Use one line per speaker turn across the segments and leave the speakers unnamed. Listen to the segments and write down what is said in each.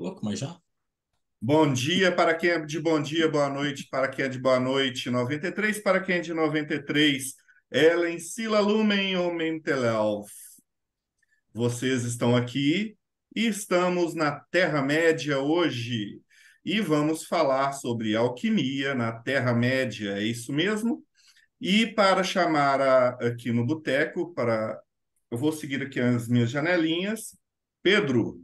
Tá louco, mas já? Bom dia para quem é de bom dia, boa noite para quem é de boa noite, 93 para quem é de 93, Ellen Sila Lumen ou Mentelelf. Vocês estão aqui e estamos na Terra-média hoje e vamos falar sobre alquimia na Terra-média, é isso mesmo? E para chamar a, aqui no boteco, para eu vou seguir aqui as minhas janelinhas,
Pedro,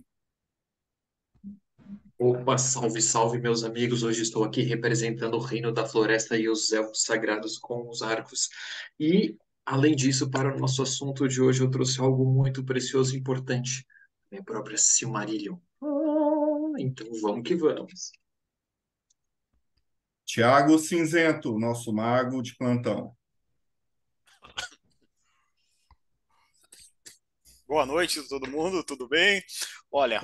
Opa, salve, salve, meus amigos. Hoje estou aqui representando o reino da floresta e os elfos sagrados com os arcos. E, além disso, para o nosso assunto de hoje, eu trouxe algo muito precioso e importante: minha própria Silmarillion. Ah, então, vamos que vamos.
Tiago Cinzento, nosso mago de plantão.
Boa noite, todo mundo, tudo bem?
Olha,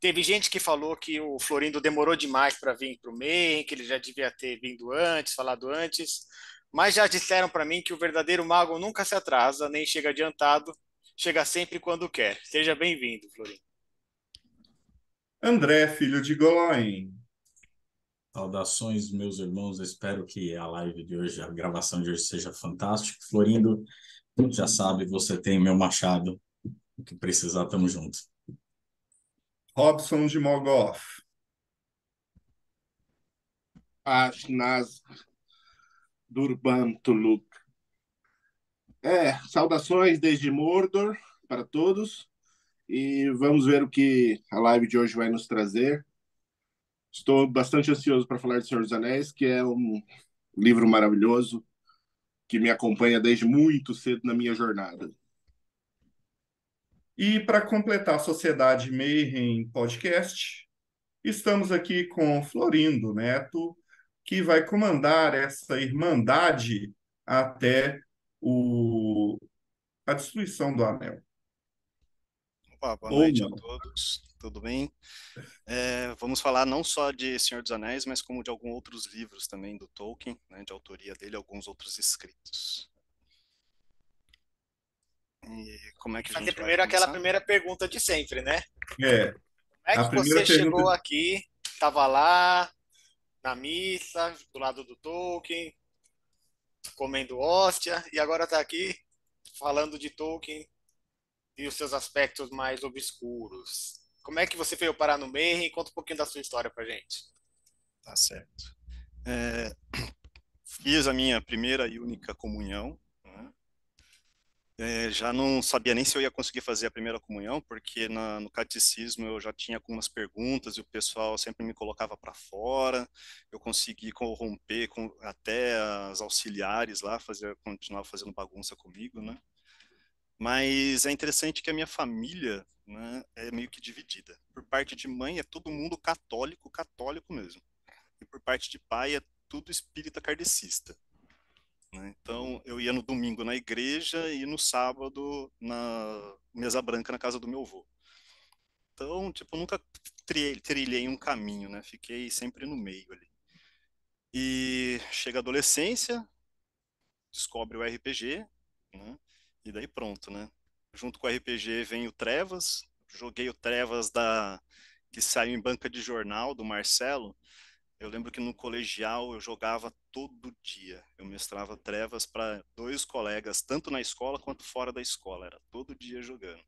Teve gente que falou que o Florindo demorou demais para vir para o meio, que ele já devia ter vindo antes, falado antes. Mas já disseram para mim que o verdadeiro mago nunca se atrasa, nem chega adiantado, chega sempre quando quer. Seja bem-vindo, Florindo.
André, filho de Goloin.
Saudações, meus irmãos. espero que a live de hoje, a gravação de hoje, seja fantástica. Florindo, já sabe, você tem meu machado. O que precisar, tamo junto.
Robson de Mogoff. Ashnaz Durban Tuluk. É, saudações desde Mordor para todos e vamos ver o que a live de hoje vai nos trazer. Estou bastante ansioso para falar de Senhor dos Anéis, que é um livro maravilhoso que me acompanha desde muito cedo na minha jornada. E para completar a Sociedade Mayhem Podcast, estamos aqui com Florindo Neto, que vai comandar essa irmandade até o... a destruição do anel.
Opa, boa Ou noite não. a todos, tudo bem? É, vamos falar não só de Senhor dos Anéis, mas como de alguns outros livros também do Tolkien, né, de autoria dele, alguns outros escritos como é que Fazer primeiro aquela primeira
pergunta de sempre, né?
É. Como é que você chegou
aqui, estava lá, na missa, do lado do Tolkien, comendo hóstia, e agora está aqui falando de Tolkien e os seus aspectos mais obscuros. Como é que você veio parar no meio? Conta um pouquinho da sua história para gente.
Tá
certo. É, fiz a minha primeira e única comunhão é, já não sabia nem se eu ia conseguir fazer a primeira comunhão, porque na, no catecismo eu já tinha algumas perguntas e o pessoal sempre me colocava para fora. Eu consegui corromper com, até as auxiliares lá, fazer, continuava fazendo bagunça comigo, né? Mas é interessante que a minha família né, é meio que dividida. Por parte de mãe é todo mundo católico, católico mesmo. E por parte de pai é tudo espírita kardecista. Né? Então, eu ia no domingo na igreja e no sábado na mesa branca na casa do meu avô. Então, tipo, nunca trilhei um caminho, né? Fiquei sempre no meio ali. E chega a adolescência, descobre o RPG, né? E daí pronto, né? Junto com o RPG vem o Trevas. Joguei o Trevas da que saiu em banca de jornal do Marcelo eu lembro que no colegial eu jogava todo dia. Eu mestrava trevas para dois colegas, tanto na escola quanto fora da escola. Era todo dia jogando.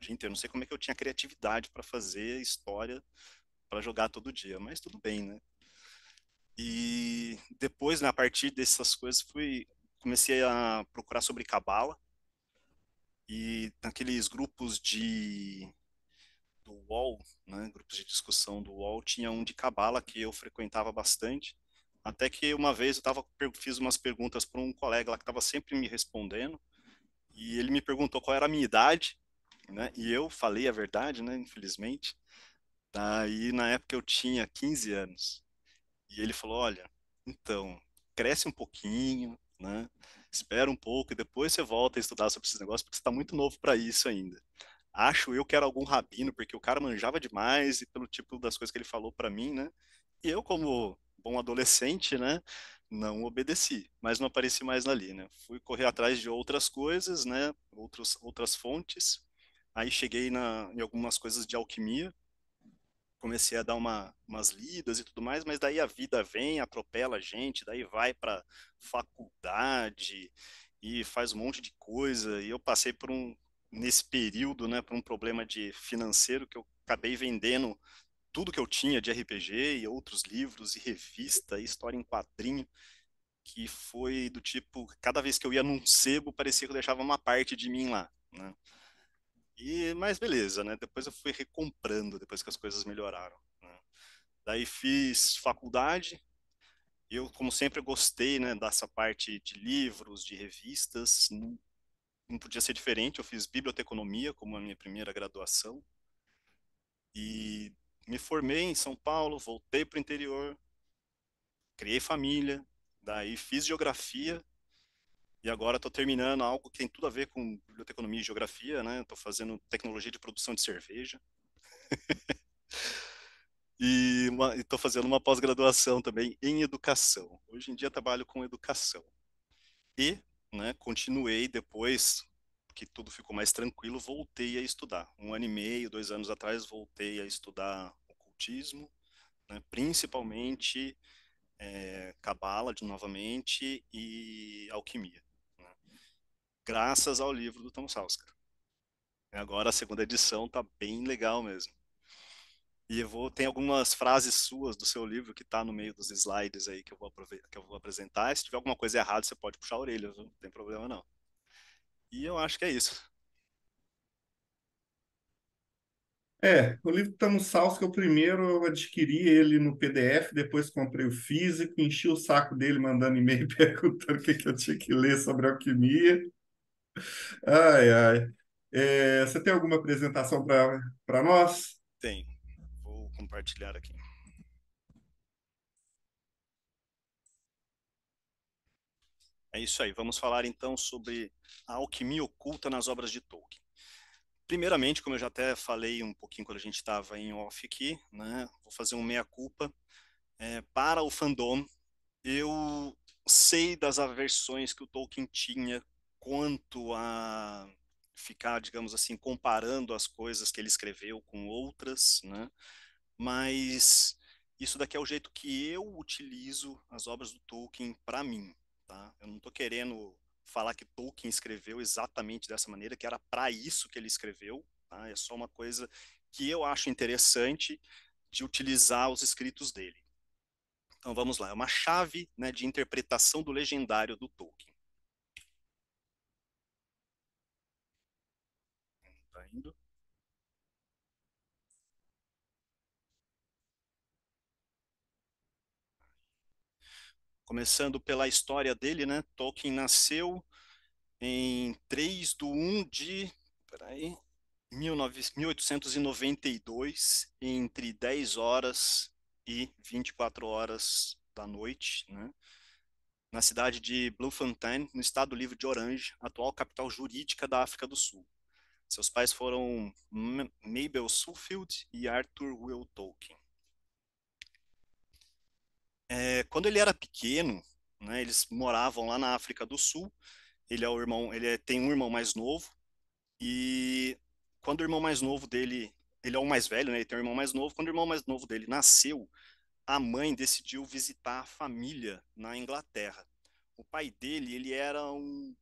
Gente, né? eu não sei como é que eu tinha criatividade para fazer história para jogar todo dia, mas tudo bem, né? E depois, né, a partir dessas coisas, fui comecei a procurar sobre cabala e naqueles grupos de do UOL, né, grupos de discussão do UOL, tinha um de cabala que eu frequentava bastante, até que uma vez eu tava, fiz umas perguntas para um colega lá que estava sempre me respondendo, e ele me perguntou qual era a minha idade, né, e eu falei a verdade, né, infelizmente, daí na época eu tinha 15 anos, e ele falou, olha, então, cresce um pouquinho, né, espera um pouco e depois você volta a estudar sobre esses negócios, porque você está muito novo para isso ainda. Acho eu que era algum rabino, porque o cara manjava demais e pelo tipo das coisas que ele falou para mim, né? E eu, como bom adolescente, né? Não obedeci, mas não apareci mais ali, né? Fui correr atrás de outras coisas, né? Outros, outras fontes. Aí cheguei na, em algumas coisas de alquimia, comecei a dar uma, umas lidas e tudo mais, mas daí a vida vem, atropela a gente, daí vai para faculdade e faz um monte de coisa. E eu passei por um, nesse período, né, por um problema de financeiro que eu acabei vendendo tudo que eu tinha de RPG e outros livros e revista, e história em quadrinho, que foi do tipo, cada vez que eu ia num sebo, parecia que eu deixava uma parte de mim lá, né? E mas beleza, né? Depois eu fui recomprando depois que as coisas melhoraram, né? Daí fiz faculdade, eu, como sempre, gostei né, dessa parte de livros, de revistas não podia ser diferente, eu fiz biblioteconomia como a minha primeira graduação. E me formei em São Paulo, voltei para o interior, criei família, daí fiz geografia e agora estou terminando algo que tem tudo a ver com biblioteconomia e geografia, né? Estou fazendo tecnologia de produção de cerveja. e estou fazendo uma pós-graduação também em educação. Hoje em dia trabalho com educação. E né, continuei depois que tudo ficou mais tranquilo, voltei a estudar. Um ano e meio, dois anos atrás, voltei a estudar ocultismo, né, principalmente cabala eh, é, novamente e alquimia. Né, graças ao livro do Tom Salsker. Agora a segunda edição está bem legal mesmo. E eu vou tem algumas frases suas do seu livro que está no meio dos slides aí que eu vou que eu vou apresentar. se tiver alguma coisa errada, você pode puxar a orelha, não tem problema não. E eu acho que é isso.
É, o livro está no Salso, que é eu primeiro adquiri ele no PDF, depois comprei o físico, enchi o saco dele mandando e-mail perguntando o que, que eu tinha que ler sobre alquimia. Ai, ai. É, você tem alguma apresentação para nós?
Tem compartilhar aqui. É isso aí, vamos falar então sobre a alquimia oculta nas obras de Tolkien. Primeiramente, como eu já até falei um pouquinho quando a gente estava em off aqui, né, vou fazer um meia-culpa. É, para o fandom, eu sei das aversões que o Tolkien tinha quanto a ficar, digamos assim, comparando as coisas que ele escreveu com outras, né? mas isso daqui é o jeito que eu utilizo as obras do Tolkien para mim, tá? Eu não estou querendo falar que Tolkien escreveu exatamente dessa maneira, que era para isso que ele escreveu, tá? É só uma coisa que eu acho interessante de utilizar os escritos dele. Então vamos lá, é uma chave né, de interpretação do legendário do Tolkien. Começando pela história dele, né? Tolkien nasceu em 3 de 1 de peraí, 1892, entre 10 horas e 24 horas da noite, né? na cidade de Bloemfontein, no estado livre de Orange, atual capital jurídica da África do Sul. Seus pais foram Mabel Sulfield e Arthur Will Tolkien. É, quando ele era pequeno, né, eles moravam lá na África do Sul. Ele é o irmão, ele é, tem um irmão mais novo e quando o irmão mais novo dele, ele é o mais velho, né? Ele tem um irmão mais novo. Quando o irmão mais novo dele nasceu, a mãe decidiu visitar a família na Inglaterra. O pai dele, ele era um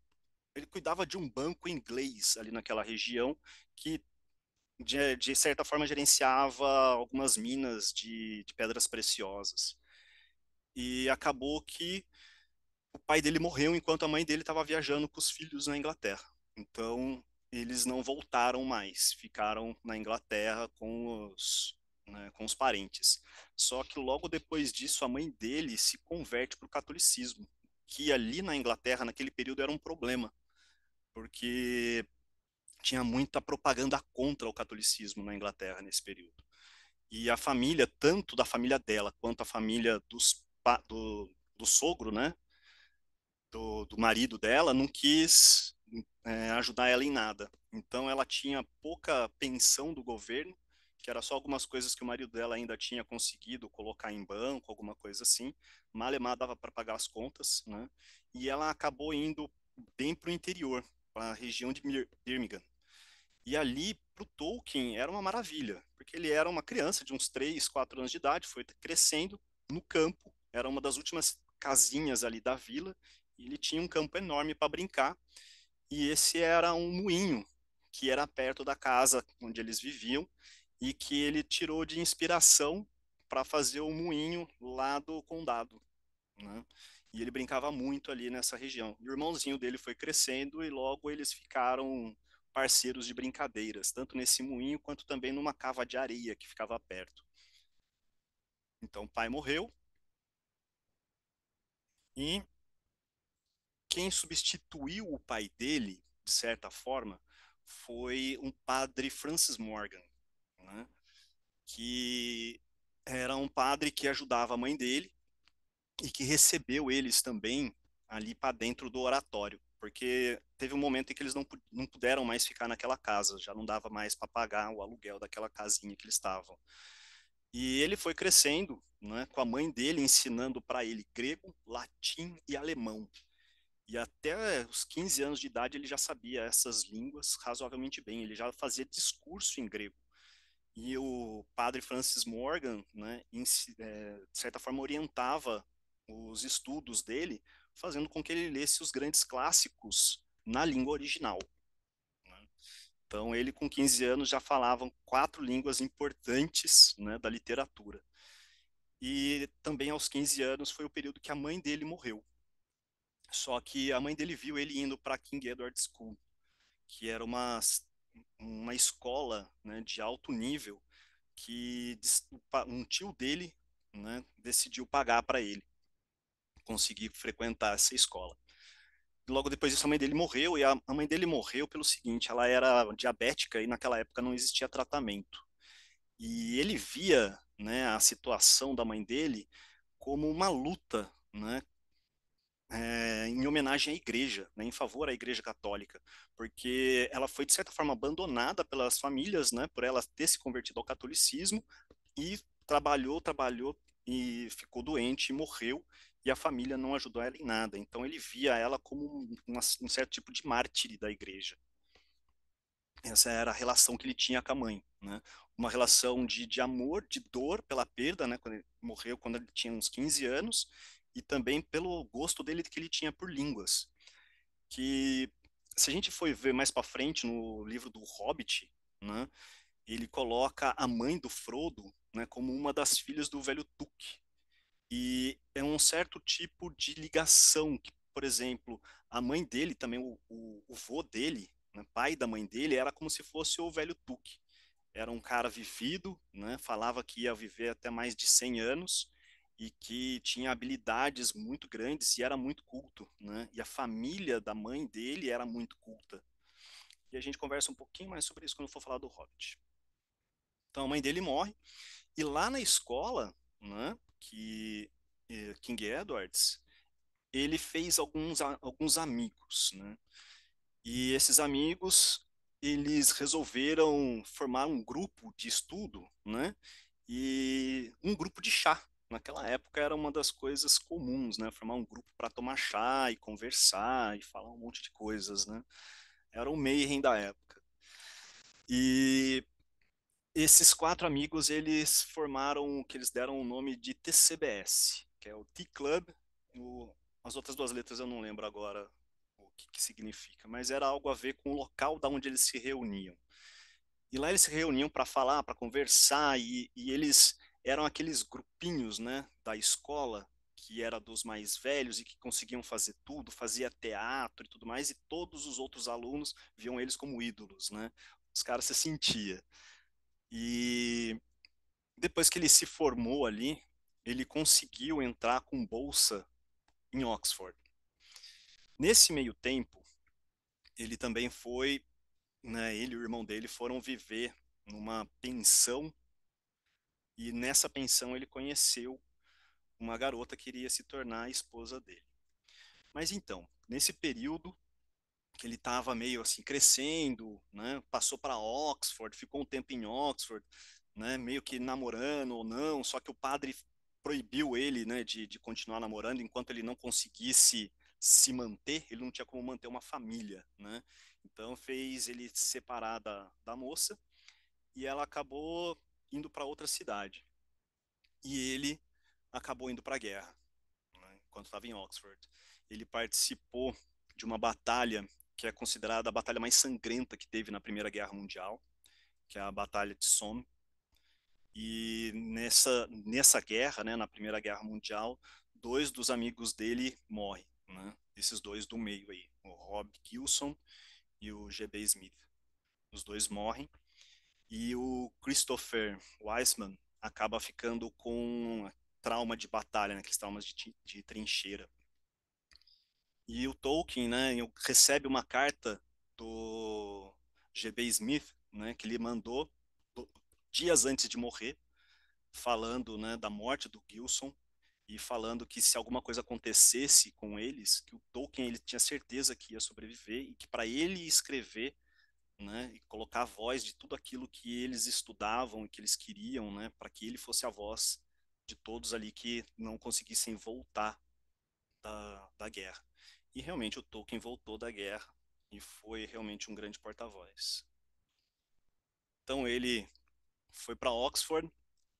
ele cuidava de um banco inglês ali naquela região que de, de certa forma gerenciava algumas minas de, de pedras preciosas e acabou que o pai dele morreu enquanto a mãe dele estava viajando com os filhos na Inglaterra. Então, eles não voltaram mais, ficaram na Inglaterra com os, né, com os parentes. Só que logo depois disso, a mãe dele se converte para o catolicismo, que ali na Inglaterra, naquele período, era um problema, porque tinha muita propaganda contra o catolicismo na Inglaterra nesse período. E a família, tanto da família dela quanto a família dos do, do sogro, né? Do, do, marido dela, não quis é, ajudar ela em nada. Então ela tinha pouca pensão do governo, que era só algumas coisas que o marido dela ainda tinha conseguido colocar em banco, alguma coisa assim. Malemar dava para pagar as contas, né? E ela acabou indo bem para o interior, para a região de Birmingham. E ali, para o Tolkien, era uma maravilha, porque ele era uma criança de uns 3, 4 anos de idade, foi crescendo no campo, era uma das últimas casinhas ali da vila, e ele tinha um campo enorme para brincar, e esse era um moinho que era perto da casa onde eles viviam e que ele tirou de inspiração para fazer o moinho lá do condado, né? E ele brincava muito ali nessa região. E o irmãozinho dele foi crescendo e logo eles ficaram parceiros de brincadeiras, tanto nesse moinho quanto também numa cava de areia que ficava perto. Então o pai morreu, e quem substituiu o pai dele, de certa forma, foi um padre Francis Morgan, né? que era um padre que ajudava a mãe dele e que recebeu eles também ali para dentro do oratório, porque teve um momento em que eles não, não puderam mais ficar naquela casa, já não dava mais para pagar o aluguel daquela casinha que eles estavam. E ele foi crescendo né, com a mãe dele ensinando para ele grego, latim e alemão. E até os 15 anos de idade ele já sabia essas línguas razoavelmente bem, ele já fazia discurso em grego. E o padre Francis Morgan, né, em, é, eh, de certa forma, orientava os estudos dele, fazendo com que ele lesse os grandes clássicos na língua original. Então, ele com 15 anos já falava quatro línguas importantes né, da literatura. E também aos 15 anos foi o período que a mãe dele morreu. Só que a mãe dele viu ele indo para King Edward School, que era uma, uma escola né, de alto nível que um tio dele né, decidiu pagar para ele conseguir frequentar essa escola logo depois disso a mãe dele morreu, e a, a mãe dele morreu pelo seguinte, ela era diabética e naquela época não existia tratamento. E ele via né, a situação da mãe dele como uma luta né, é, em homenagem à igreja, né, em favor à igreja católica, porque ela foi, de certa forma, abandonada pelas famílias, né, por ela ter se convertido ao catolicismo, e trabalhou, trabalhou, e ficou doente, e morreu, e a família não ajudou ela em nada. Então ele via ela como um certo tipo de mártir da igreja. Essa era a relação que ele tinha com a mãe, né? Uma relação de, de amor, de dor pela perda, né? Quando ele morreu quando ele tinha uns 15 anos e também pelo gosto dele que ele tinha por línguas. Que se a gente for ver mais para frente no livro do Hobbit, né? Ele coloca a mãe do Frodo, né, como uma das filhas do velho Tuque, e é um certo tipo de ligação que, por exemplo, a mãe dele, também o, o, o vô dele, né, pai da mãe dele, era como se fosse o velho Tuque. Era um cara vivido, né, falava que ia viver até mais de 100 anos e que tinha habilidades muito grandes e era muito culto. Né, e a família da mãe dele era muito culta. E a gente conversa um pouquinho mais sobre isso quando for falar do Hobbit. Então a mãe dele morre, e lá na escola, né, que eh, King Edwards ele fez alguns, alguns amigos, né? E esses amigos eles resolveram formar um grupo de estudo, né? E um grupo de chá. Naquela época era uma das coisas comuns, né? Formar um grupo para tomar chá e conversar e falar um monte de coisas, né? Era o Mayhem da época. E esses quatro amigos, eles formaram o que eles deram o nome de TCBS, que é o T-Club. As outras duas letras eu não lembro agora o que, que, significa, mas era algo a ver com o local da onde eles se reuniam. E lá eles se reuniam para falar, para conversar, e, e eles eram aqueles grupinhos né, da escola que era dos mais velhos e que conseguiam fazer tudo, fazia teatro e tudo mais, e todos os outros alunos viam eles como ídolos, né? Os caras se sentia. E depois que ele se formou ali, ele conseguiu entrar com bolsa em Oxford. Nesse meio tempo, ele também foi, né, ele e o irmão dele foram viver numa pensão e nessa pensão ele conheceu uma garota que iria se tornar a esposa dele. Mas então, nesse período, que ele estava meio assim crescendo, né? Passou para Oxford, ficou um tempo em Oxford, né? Meio que namorando ou não, só que o padre proibiu ele, né, de, de continuar namorando enquanto ele não conseguisse se manter, ele não tinha como manter uma família, né? Então fez ele se separar da, da moça e ela acabou indo para outra cidade. E ele acabou indo para a guerra, né? enquanto estava em Oxford. Ele participou de uma batalha que é considerada a batalha mais sangrenta que teve na Primeira Guerra Mundial, que é a Batalha de Somme. E nessa, nessa guerra, né, na Primeira Guerra Mundial, dois dos amigos dele morrem, né? Esses dois do meio aí, o Rob Gilson e o GB Smith. Os dois morrem e o Christopher Weissman acaba ficando com trauma de batalha, né, aqueles traumas de, de trincheira. E o Tolkien, né, recebe uma carta do G.B. Smith, né, que ele mandou dias antes de morrer, falando, né, da morte do Gilson e falando que se alguma coisa acontecesse com eles, que o Tolkien ele tinha certeza que ia sobreviver e que para ele escrever, né, e colocar a voz de tudo aquilo que eles estudavam e que eles queriam, né, para que ele fosse a voz de todos ali que não conseguissem voltar da, da guerra. E realmente o Tolkien voltou da guerra e foi realmente um grande porta-voz. Então ele foi para Oxford.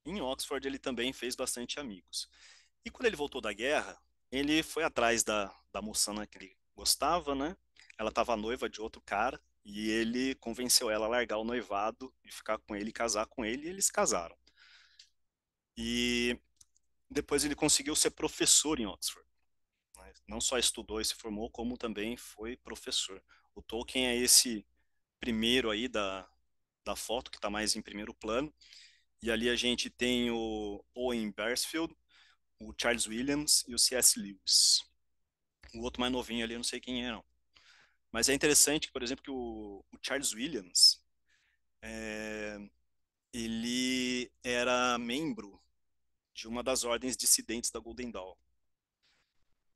Em Oxford ele também fez bastante amigos. E quando ele voltou da guerra, ele foi atrás da, da moçana que ele gostava, né? Ela estava noiva de outro cara e ele convenceu ela a largar o noivado e ficar com ele, casar com ele, e eles casaram. E depois ele conseguiu ser professor em Oxford não só estudou e se formou, como também foi professor. O Tolkien é esse primeiro aí da, da foto, que está mais em primeiro plano, e ali a gente tem o Owen Bersfield, o Charles Williams e o C.S. Lewis. O outro mais novinho ali, eu não sei quem é, não. Mas é interessante, por exemplo, que o, o Charles Williams, é, ele era membro de uma das ordens dissidentes da Golden Dawn.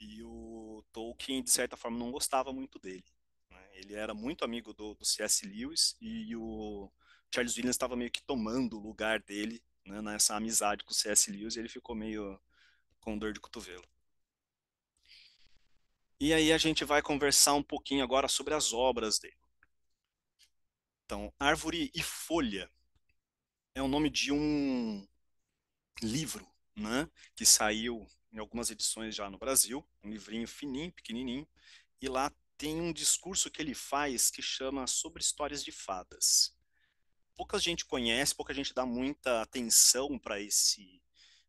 E o Tolkien, de certa forma, não gostava muito dele. Né? Ele era muito amigo do, do C.S. Lewis e o Charles Williams estava meio que tomando o lugar dele né, nessa amizade com o C.S. Lewis e ele ficou meio com dor de cotovelo. E aí a gente vai conversar um pouquinho agora sobre as obras dele. Então, Árvore e Folha é o nome de um livro né, que saiu em algumas edições já no Brasil, um livrinho fininho, pequenininho, e lá tem um discurso que ele faz que chama Sobre Histórias de Fadas. Pouca gente conhece, pouca gente dá muita atenção para esse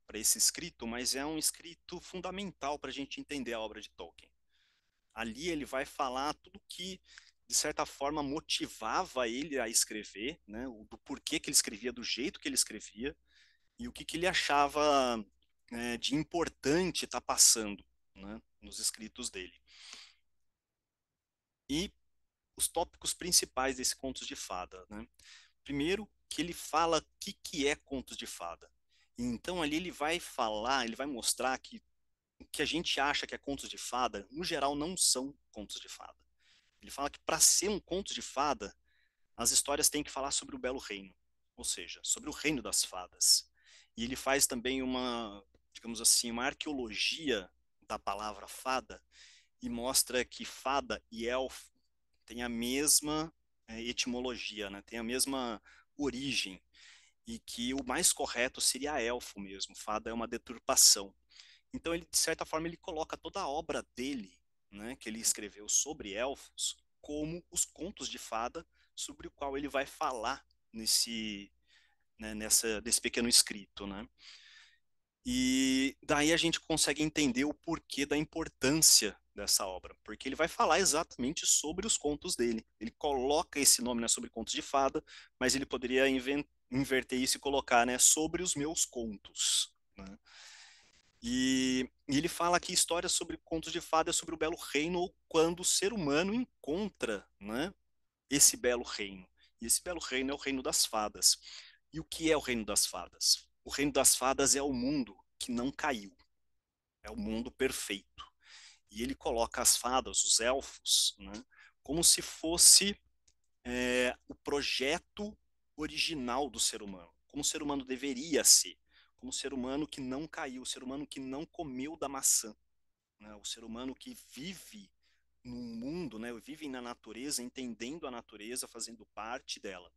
para esse escrito, mas é um escrito fundamental para a gente entender a obra de Tolkien. Ali ele vai falar tudo que de certa forma motivava ele a escrever, né, do porquê que ele escrevia do jeito que ele escrevia e o que, que ele achava né, de importante está passando né, nos escritos dele. E os tópicos principais desse Contos de Fada. Né? Primeiro, que ele fala o que, que é Contos de Fada. Então, ali ele vai falar, ele vai mostrar que o que a gente acha que é Contos de Fada, no geral, não são Contos de Fada. Ele fala que para ser um conto de fada, as histórias têm que falar sobre o Belo Reino, ou seja, sobre o reino das fadas. E ele faz também uma digamos assim, uma arqueologia da palavra fada e mostra que fada e elfo têm a mesma é, etimologia, né? tem a mesma origem, e que o mais correto seria elfo mesmo, fada é uma deturpação. Então, ele, de certa forma, ele coloca toda a obra dele, né, que ele escreveu sobre elfos, como os contos de fada, sobre o qual ele vai falar nesse, né, nessa, desse pequeno escrito. Né? E daí a gente consegue entender o porquê da importância dessa obra, porque ele vai falar exatamente sobre os contos dele. Ele coloca esse nome né, sobre contos de fada, mas ele poderia inverter isso e colocar né, sobre os meus contos. Né? E, e, ele fala que história sobre contos de fada é sobre o belo reino ou quando o ser humano encontra né, esse belo reino. E esse belo reino é o reino das fadas. E o que é o reino das fadas? O reino das fadas é o mundo que não caiu. É o mundo perfeito. E ele coloca as fadas, os elfos, né, como se fosse é, o projeto original do ser humano, como o ser humano deveria ser, como o ser humano que não caiu, o ser humano que não comeu da maçã, né, o ser humano que vive no mundo, né, vivem na natureza, entendendo a natureza, fazendo parte dela.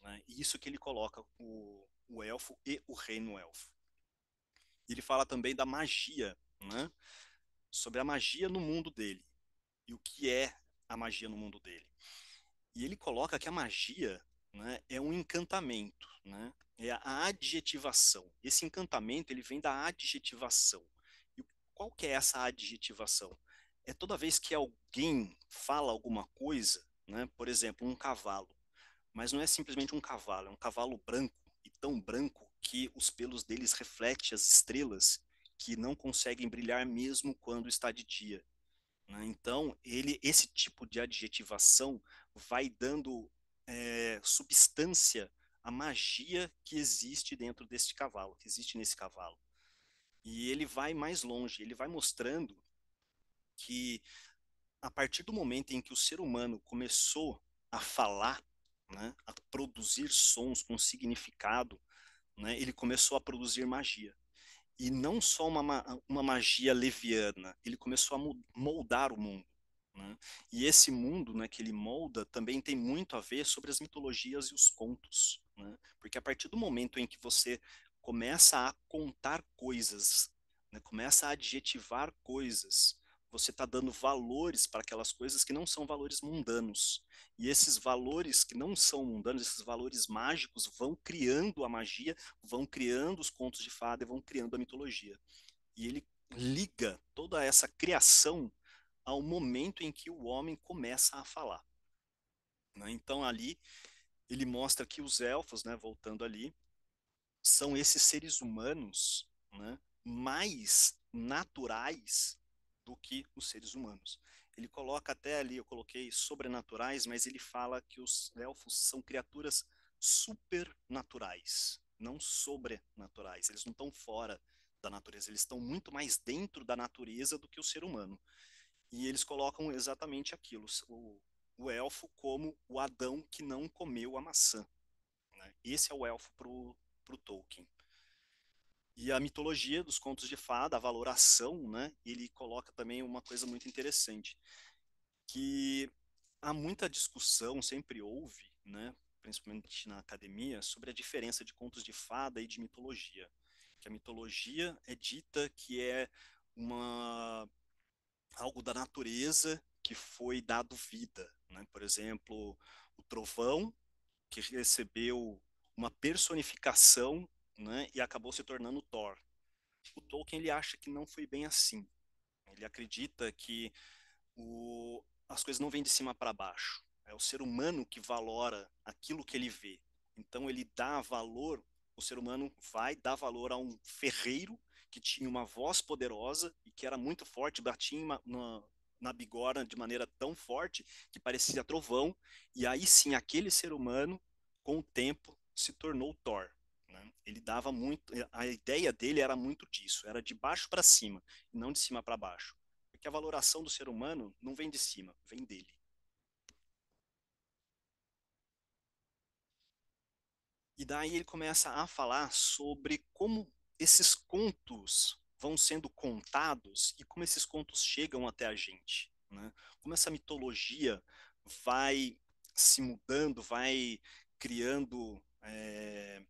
Né, e isso que ele coloca o, o elfo e o reino elfo. Ele fala também da magia, né? sobre a magia no mundo dele e o que é a magia no mundo dele. E ele coloca que a magia né, é um encantamento, né? é a adjetivação. Esse encantamento ele vem da adjetivação. E qual que é essa adjetivação? É toda vez que alguém fala alguma coisa, né, por exemplo, um cavalo, mas não é simplesmente um cavalo, é um cavalo branco e tão branco que os pelos deles refletem as estrelas que não conseguem brilhar mesmo quando está de dia. Né? Então, ele, esse tipo de adjetivação vai dando é, substância à magia que existe dentro deste cavalo, que existe nesse cavalo. E ele vai mais longe, ele vai mostrando que a partir do momento em que o ser humano começou a falar, né, a produzir sons com significado, né, ele começou a produzir magia. E não só uma, uma magia leviana, ele começou a moldar o mundo. Né? E esse mundo né, que ele molda também tem muito a ver sobre as mitologias e os contos. Né? Porque a partir do momento em que você começa a contar coisas, né, começa a adjetivar coisas, você está dando valores para aquelas coisas que não são valores mundanos. E esses valores que não são mundanos, esses valores mágicos, vão criando a magia, vão criando os contos de fada e vão criando a mitologia. E ele liga toda essa criação ao momento em que o homem começa a falar. Né? Então, ali, ele mostra que os elfos, né, voltando ali, são esses seres humanos né, mais naturais do que os seres humanos. Ele coloca até ali, eu coloquei sobrenaturais, mas ele fala que os elfos são criaturas supernaturais, não sobrenaturais. Eles não estão fora da natureza, eles estão muito mais dentro da natureza do que o ser humano. E eles colocam exatamente aquilo, o, o elfo como o Adão que não comeu a maçã. Né? Esse é o elfo para o Tolkien. E a mitologia dos contos de fada, a valoração, né? Ele coloca também uma coisa muito interessante, que há muita discussão, sempre houve, né? Principalmente na academia, sobre a diferença de contos de fada e de mitologia. Que a mitologia é dita que é uma algo da natureza que foi dado vida, né? Por exemplo, o trovão que recebeu uma personificação né, e acabou se tornando Thor. O Tolkien ele acha que não foi bem assim. Ele acredita que o, as coisas não vêm de cima para baixo. É o ser humano que valora aquilo que ele vê. Então ele dá valor, o ser humano vai dar valor a um ferreiro que tinha uma voz poderosa e que era muito forte, batia na, na bigorna de maneira tão forte que parecia trovão. E aí sim, aquele ser humano, com o tempo, se tornou Thor ele dava muito, eh, a ideia dele era muito disso, era de baixo para cima, não de cima para baixo, porque a valoração do ser humano não vem de cima, vem dele. E daí ele começa a falar sobre como esses contos vão sendo contados e como esses contos chegam até a gente, né? Como essa mitologia vai se mudando, vai criando é,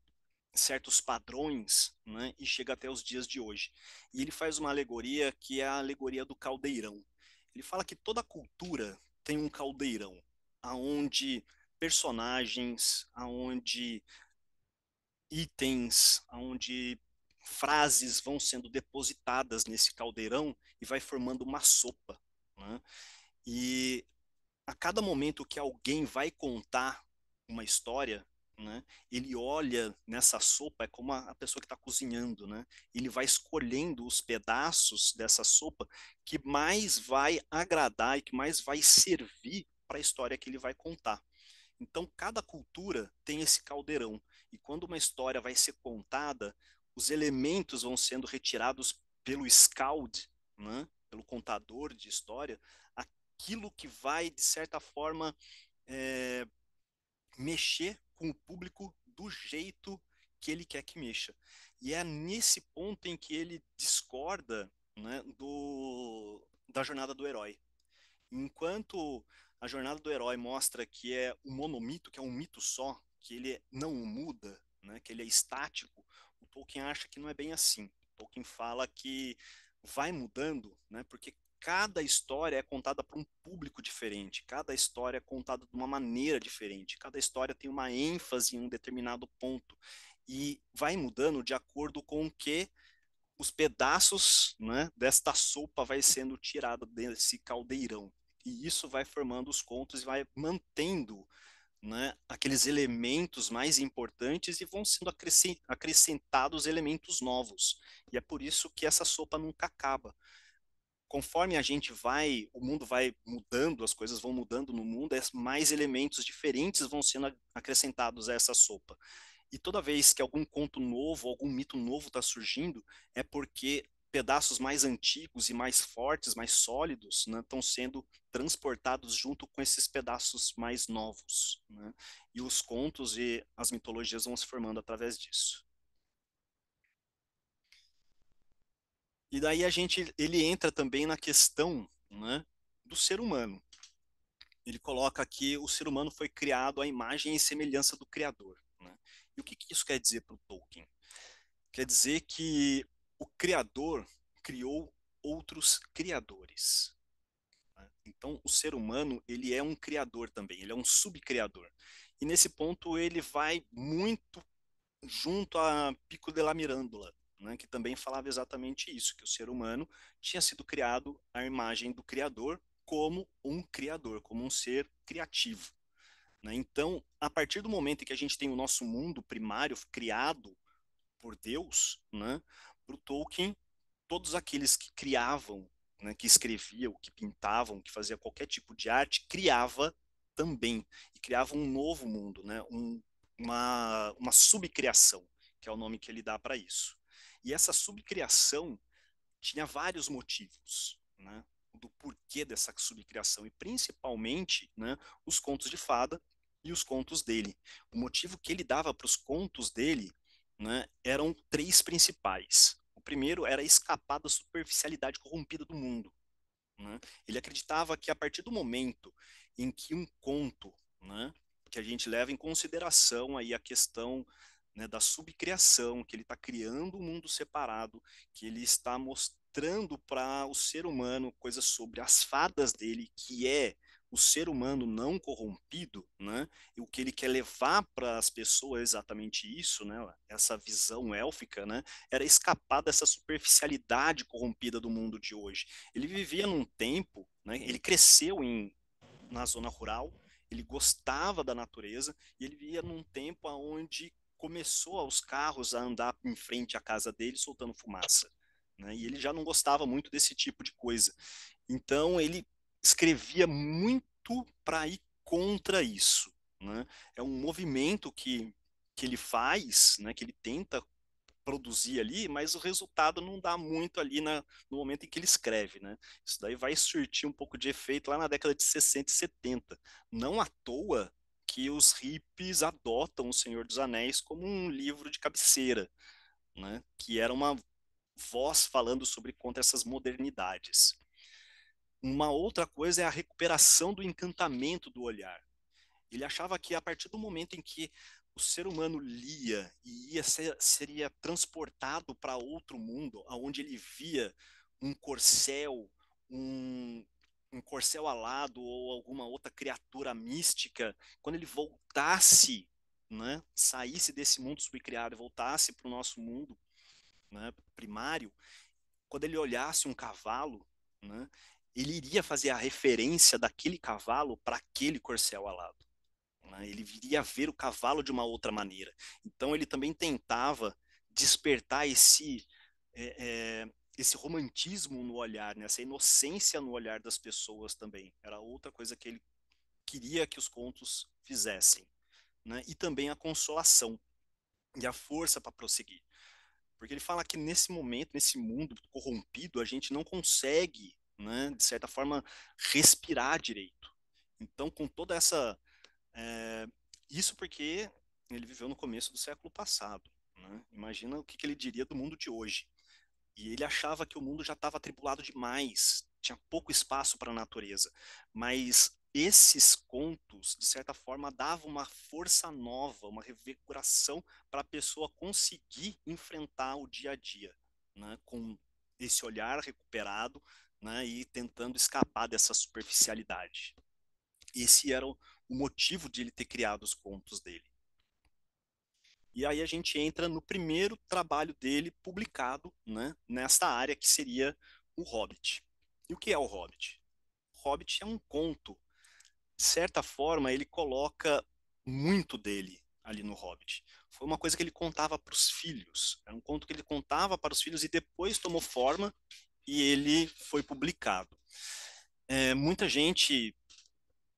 certos padrões né, e chega até os dias de hoje. E ele faz uma alegoria que é a alegoria do caldeirão. Ele fala que toda cultura tem um caldeirão, aonde personagens, aonde itens, aonde frases vão sendo depositadas nesse caldeirão e vai formando uma sopa. Né? E a cada momento que alguém vai contar uma história, né? Ele olha nessa sopa, é como a, pessoa que está cozinhando, né? Ele vai escolhendo os pedaços dessa sopa que mais vai agradar e que mais vai servir para a história que ele vai contar. Então, cada cultura tem esse caldeirão. E quando uma história vai ser contada, os elementos vão sendo retirados pelo scout, né? pelo contador de história, aquilo que vai, de certa forma, é, mexer com o público do jeito que ele quer que mexa. E é nesse ponto em que ele discorda né, do, da jornada do herói. Enquanto a jornada do herói mostra que é o um monomito, que é um mito só, que ele não muda, né, que ele é estático, o Tolkien acha que não é bem assim. O Tolkien fala que vai mudando, né, porque cada história é contada para um público diferente, cada história é contada de uma maneira diferente, cada história tem uma ênfase em um determinado ponto e vai mudando de acordo com o que os pedaços né, desta sopa vai sendo tirada desse caldeirão. E isso vai formando os contos e vai mantendo né, aqueles elementos mais importantes e vão sendo acrescentados elementos novos. E é por isso que essa sopa nunca acaba conforme a gente vai, o mundo vai mudando, as coisas vão mudando no mundo, é mais elementos diferentes vão sendo acrescentados a essa sopa. E toda vez que algum conto novo, algum mito novo está surgindo, é porque pedaços mais antigos e mais fortes, mais sólidos, né, estão sendo transportados junto com esses pedaços mais novos. Né? E os contos e as mitologias vão se formando através disso. E daí a gente ele entra também na questão né, do ser humano. Ele coloca que o ser humano foi criado à imagem e semelhança do Criador. Né? E o que, que isso quer dizer para o Tolkien? Quer dizer que o Criador criou outros criadores. Né. Então, o ser humano, ele é um criador também, ele é um subcriador. E nesse ponto, ele vai muito junto a Pico de la Mirandola, né, que também falava exatamente isso, que o ser humano tinha sido criado à imagem do Criador como um criador, como um ser criativo. Né? Então, a partir do momento em que a gente tem o nosso mundo primário criado por Deus, né, para o Tolkien, todos aqueles que criavam, né, que escreviam, que pintavam, que fazia qualquer tipo de arte, criava também e criava um novo mundo, né, um, uma, uma subcriação, que é o nome que ele dá para isso. E essa subcriação tinha vários motivos, né? do porquê dessa subcriação e principalmente né, os contos de fada e os contos dele. O motivo que ele dava para os contos dele né, eram três principais. O primeiro era escapar da superficialidade corrompida do mundo. Né? Ele acreditava que a partir do momento em que um conto, né, que a gente leva em consideração aí a questão né, da subcriação, que ele está criando um mundo separado, que ele está mostrando para o ser humano coisas sobre as fadas dele, que é o ser humano não corrompido, né? E o que ele quer levar para as pessoas é exatamente isso, né? Essa visão élfica, né? Era escapar dessa superficialidade corrompida do mundo de hoje. Ele vivia num tempo, né? Ele cresceu em na zona rural, ele gostava da natureza e ele vivia num tempo onde começou os carros a andar em frente à casa dele soltando fumaça. Né? E ele já não gostava muito desse tipo de coisa. Então ele escrevia muito para ir contra isso. Né? É um movimento que, que ele faz, né? que ele tenta produzir ali, mas o resultado não dá muito ali na, no momento em que ele escreve, né? Isso daí vai surtir um pouco de efeito lá na década de 60 e 70. Não à toa, que os hippies adotam O Senhor dos Anéis como um livro de cabeceira, né? que era uma voz falando sobre contra essas modernidades. Uma outra coisa é a recuperação do encantamento do olhar. Ele achava que a partir do momento em que o ser humano lia e ia ser, seria transportado para outro mundo, aonde ele via um corcel, um, um corcel alado ou alguma outra criatura mística, quando ele voltasse, né, saísse desse mundo subcriado e voltasse para o nosso mundo né, primário, quando ele olhasse um cavalo, né, ele iria fazer a referência daquele cavalo para aquele corcel alado. Né. Ele viria a ver o cavalo de uma outra maneira. Então ele também tentava despertar esse é, é, esse romantismo no olhar, né? essa inocência no olhar das pessoas também. Era outra coisa que ele queria que os contos fizessem. Né? E também a consolação e a força para prosseguir. Porque ele fala que nesse momento, nesse mundo corrompido, a gente não consegue, né, de certa forma, respirar direito. Então, com toda essa. É, isso porque ele viveu no começo do século passado. Né? Imagina o que, que ele diria do mundo de hoje. E ele achava que o mundo já estava atribulado demais, tinha pouco espaço para a natureza. Mas esses contos, de certa forma, davam uma força nova, uma revigoração para a pessoa conseguir enfrentar o dia a dia, né? com esse olhar recuperado né? e tentando escapar dessa superficialidade. Esse era o motivo de ele ter criado os contos dele. E aí a gente entra no primeiro trabalho dele publicado né, nesta área, que seria O Hobbit. E o que é O Hobbit? O Hobbit é um conto. De certa forma, ele coloca muito dele ali no Hobbit. Foi uma coisa que ele contava para os filhos. Era um conto que ele contava para os filhos e depois tomou forma e ele foi publicado. É, muita gente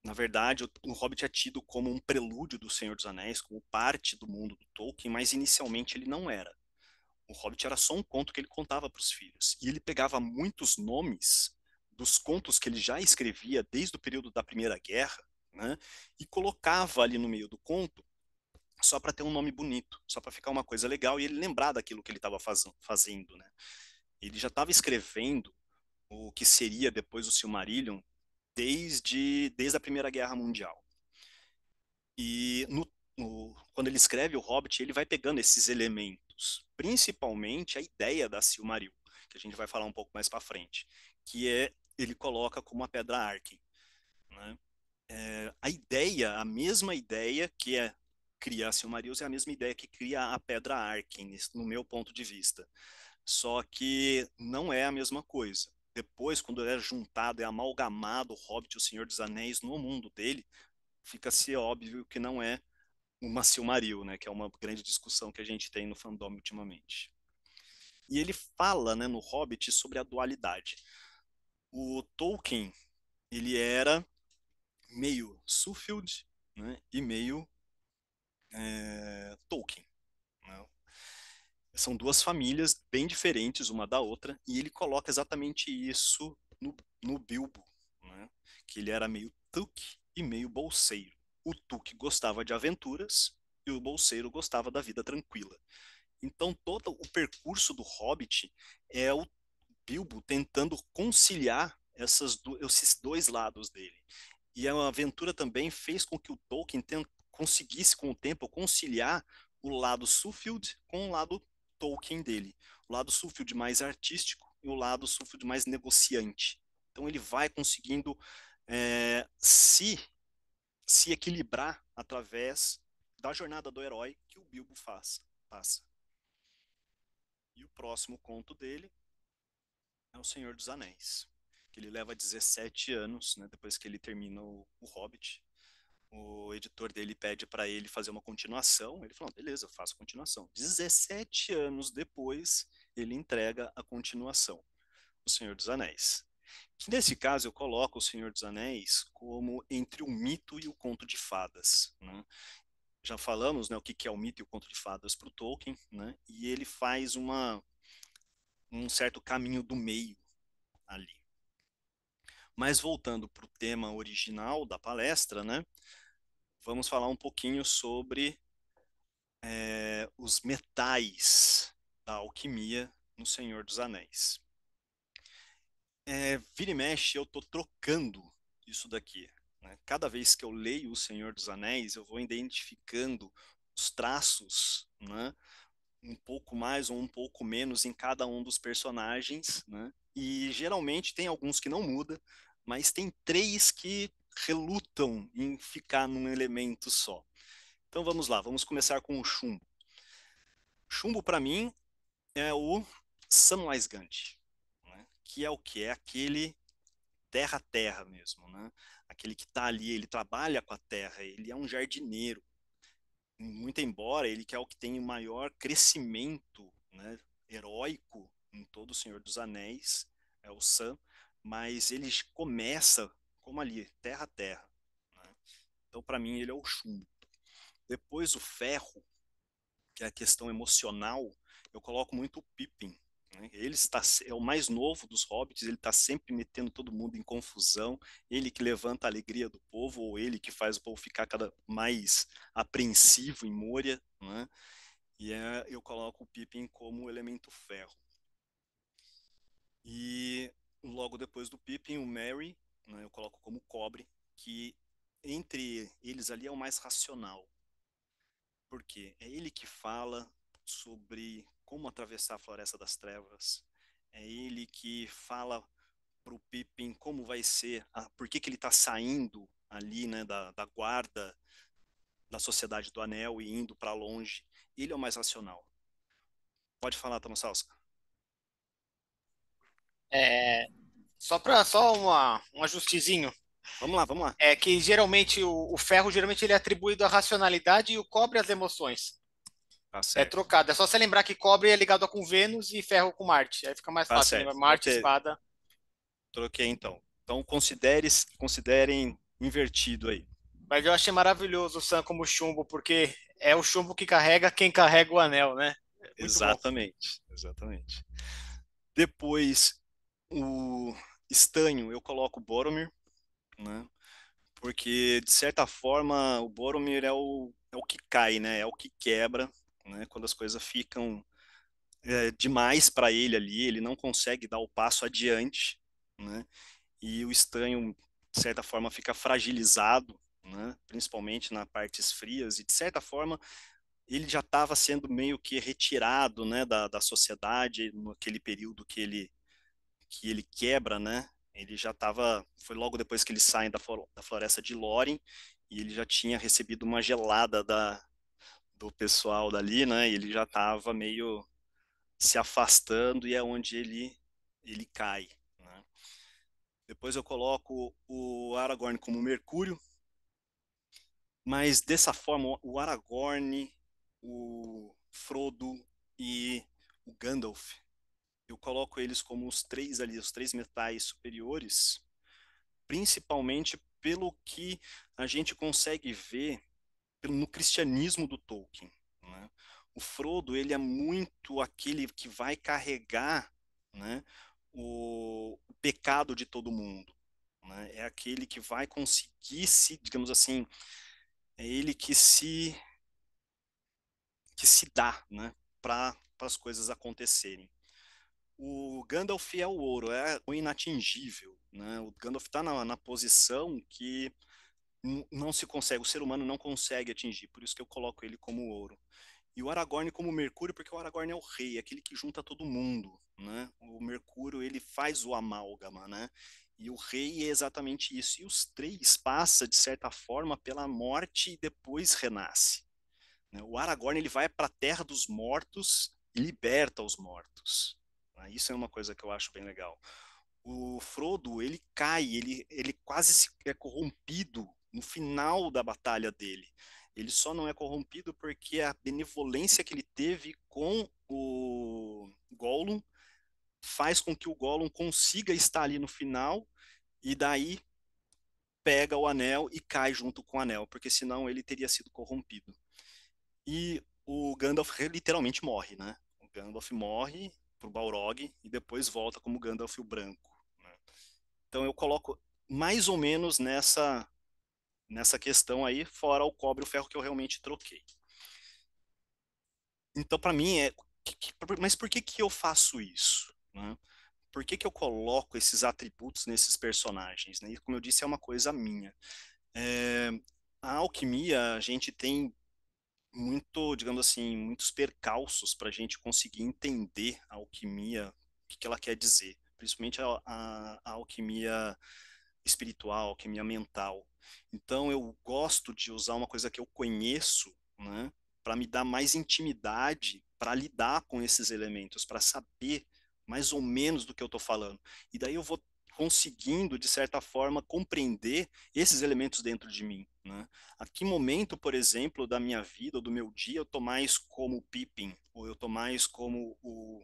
na verdade, o Hobbit é tido como um prelúdio do Senhor dos Anéis, como parte do mundo do Tolkien, mas inicialmente ele não era. O Hobbit era só um conto que ele contava para os filhos. E ele pegava muitos nomes dos contos que ele já escrevia desde o período da Primeira Guerra, né, e colocava ali no meio do conto só para ter um nome bonito, só para ficar uma coisa legal e ele lembrar daquilo que ele estava fazendo. Né. Ele já estava escrevendo o que seria depois o Silmarillion desde, desde a Primeira Guerra Mundial. E no, no, quando ele escreve O Hobbit, ele vai pegando esses elementos, principalmente a ideia da Silmaril, que a gente vai falar um pouco mais para frente, que é ele coloca como a pedra Arkin. Né? É, a ideia, a mesma ideia que é criar Silmaril é a mesma ideia que cria a pedra Arkin, no meu ponto de vista. Só que não é a mesma coisa depois, quando é juntado, é amalgamado o Hobbit e o Senhor dos Anéis no mundo dele, fica-se óbvio que não é uma Silmaril, né, que é uma grande discussão que a gente tem no fandom ultimamente. E ele fala, né, no Hobbit sobre a dualidade. O Tolkien, ele era meio Suffield né, e meio é, Tolkien são duas famílias bem diferentes uma da outra, e ele coloca exatamente isso no, no Bilbo, né? que ele era meio tuque e meio bolseiro. O tuque gostava de aventuras e o bolseiro gostava da vida tranquila. Então todo o percurso do Hobbit é o Bilbo tentando conciliar do, esses dois lados dele. E a aventura também fez com que o Tolkien tem, conseguisse, com o tempo, conciliar o lado Suffield com o lado Tolkien dele. O lado de mais artístico e o lado de mais negociante. Então ele vai conseguindo é, se, se equilibrar através da jornada do herói que o Bilbo faz, passa. E o próximo conto dele é O Senhor dos Anéis, que ele leva 17 anos, né, depois que ele termina o, o Hobbit, o editor dele pede para ele fazer uma continuação. Ele falou: beleza, eu faço a continuação. 17 anos depois, ele entrega a continuação, O Senhor dos Anéis. nesse caso eu coloco O Senhor dos Anéis como entre o mito e o conto de fadas. Né? Já falamos né, o que é o mito e o conto de fadas para o Tolkien, né? e ele faz uma, um certo caminho do meio ali. Mas voltando para o tema original da palestra, né? Vamos falar um pouquinho sobre é, os metais da alquimia no Senhor dos Anéis. É, vira e mexe, eu estou trocando isso daqui. Né? Cada vez que eu leio O Senhor dos Anéis, eu vou identificando os traços, né? um pouco mais ou um pouco menos em cada um dos personagens, né? e geralmente tem alguns que não muda, mas tem três que relutam em ficar num elemento só. Então vamos lá, vamos começar com o chumbo. Chumbo para mim é o Samwise Gandhi, né? que é o que é aquele terra terra mesmo, né? Aquele que está ali, ele trabalha com a terra, ele é um jardineiro. Muito embora ele que é o que tem o maior crescimento, né? heróico em todo o Senhor dos Anéis, é o Sam, mas eles começa como ali, terra a terra. Né? Então, para mim, ele é o chumbo. Depois, o ferro, que é a questão emocional, eu coloco muito o Pippin. Né? Ele está, é o mais novo dos hobbits, ele está sempre metendo todo mundo em confusão, ele que levanta a alegria do povo, ou ele que faz o povo ficar cada mais apreensivo em Moria. Né? E é, eu coloco o Pippin como elemento ferro. E Logo depois do Pippin, o Merry, né, eu coloco como cobre, que entre eles ali é o mais racional. Porque é ele que fala sobre como atravessar a Floresta das Trevas, é ele que fala para o Pippin como vai ser, a, por que, que ele está saindo ali né, da, da guarda da Sociedade do Anel e indo para longe. Ele é o mais racional. Pode falar, Thomas é,
só para só uma, um ajustezinho. Vamos lá, vamos lá. É que geralmente o, o ferro geralmente ele é atribuído à racionalidade e o cobre às emoções. Tá é trocado. É só você lembrar que cobre é ligado com Vênus e ferro com Marte. Aí fica mais tá fácil. Certo. Né? Marte, espada.
Troquei então. Então considere, considerem invertido aí.
Mas eu achei maravilhoso o Sam como chumbo, porque é o chumbo que carrega quem carrega o anel, né?
exatamente, é bom. exatamente. Depois, o estanho eu coloco o Boromir, né? Porque de certa forma o Boromir é o, é o que cai, né? É o que quebra, né? Quando as coisas ficam é, demais para ele ali, ele não consegue dar o passo adiante, né? E o estanho de certa forma fica fragilizado, né? Principalmente na partes frias e de certa forma ele já estava sendo meio que retirado né, da, da sociedade naquele período que ele que ele quebra, né? Ele já estava, foi logo depois que ele sai da, da floresta de Loren e ele já tinha recebido uma gelada da, do pessoal dali, né? ele já estava meio se afastando e é onde ele ele cai. Né? Depois eu coloco o Aragorn como Mercúrio, mas dessa forma o Aragorn, o Frodo e o Gandalf eu coloco eles como os três ali, os três metais superiores, principalmente pelo que a gente consegue ver no cristianismo do Tolkien. Né? O Frodo ele é muito aquele que vai carregar né, o pecado de todo mundo. Né? É aquele que vai conseguir se, digamos assim, é ele que se que se dá, né, para as coisas acontecerem o Gandalf é o ouro, é o inatingível. Né? O Gandalf está na, na, posição que não se consegue, o ser humano não consegue atingir, por isso que eu coloco ele como ouro. E o Aragorn como Mercúrio, porque o Aragorn é o rei, é aquele que junta todo mundo. Né? O Mercúrio ele faz o amálgama, né? e o rei é exatamente isso. E os três passa de certa forma pela morte e depois renasce. Né? O Aragorn ele vai para a terra dos mortos e liberta os mortos. Ah, isso é uma coisa que eu acho bem legal. O Frodo, ele cai, ele, ele quase é corrompido no final da batalha dele. Ele só não é corrompido porque a benevolência que ele teve com o Gollum faz com que o Gollum consiga estar ali no final e daí pega o anel e cai junto com o anel, porque senão ele teria sido corrompido. E o Gandalf literalmente morre, né? O Gandalf morre pro Balrog e depois volta como Gandalf o Branco. Né? Então eu coloco mais ou menos nessa nessa questão aí, fora o cobre o ferro que eu realmente troquei. Então para mim é, mas por que que eu faço isso? Né? Por que que eu coloco esses atributos nesses personagens? Né? E, como eu disse é uma coisa minha. É, a alquimia a gente tem muito, digamos assim, muitos percalços para a gente conseguir entender a alquimia, o que, que ela quer dizer, principalmente a, a, a alquimia espiritual, alquimia mental. Então eu gosto de usar uma coisa que eu conheço, né, para me dar mais intimidade para lidar com esses elementos, para saber mais ou menos do que eu estou falando. E daí eu vou conseguindo, de certa forma, compreender esses elementos dentro de mim. Né? A que momento, por exemplo, da minha vida ou do meu dia eu estou mais como o Pippin, ou eu estou mais como o,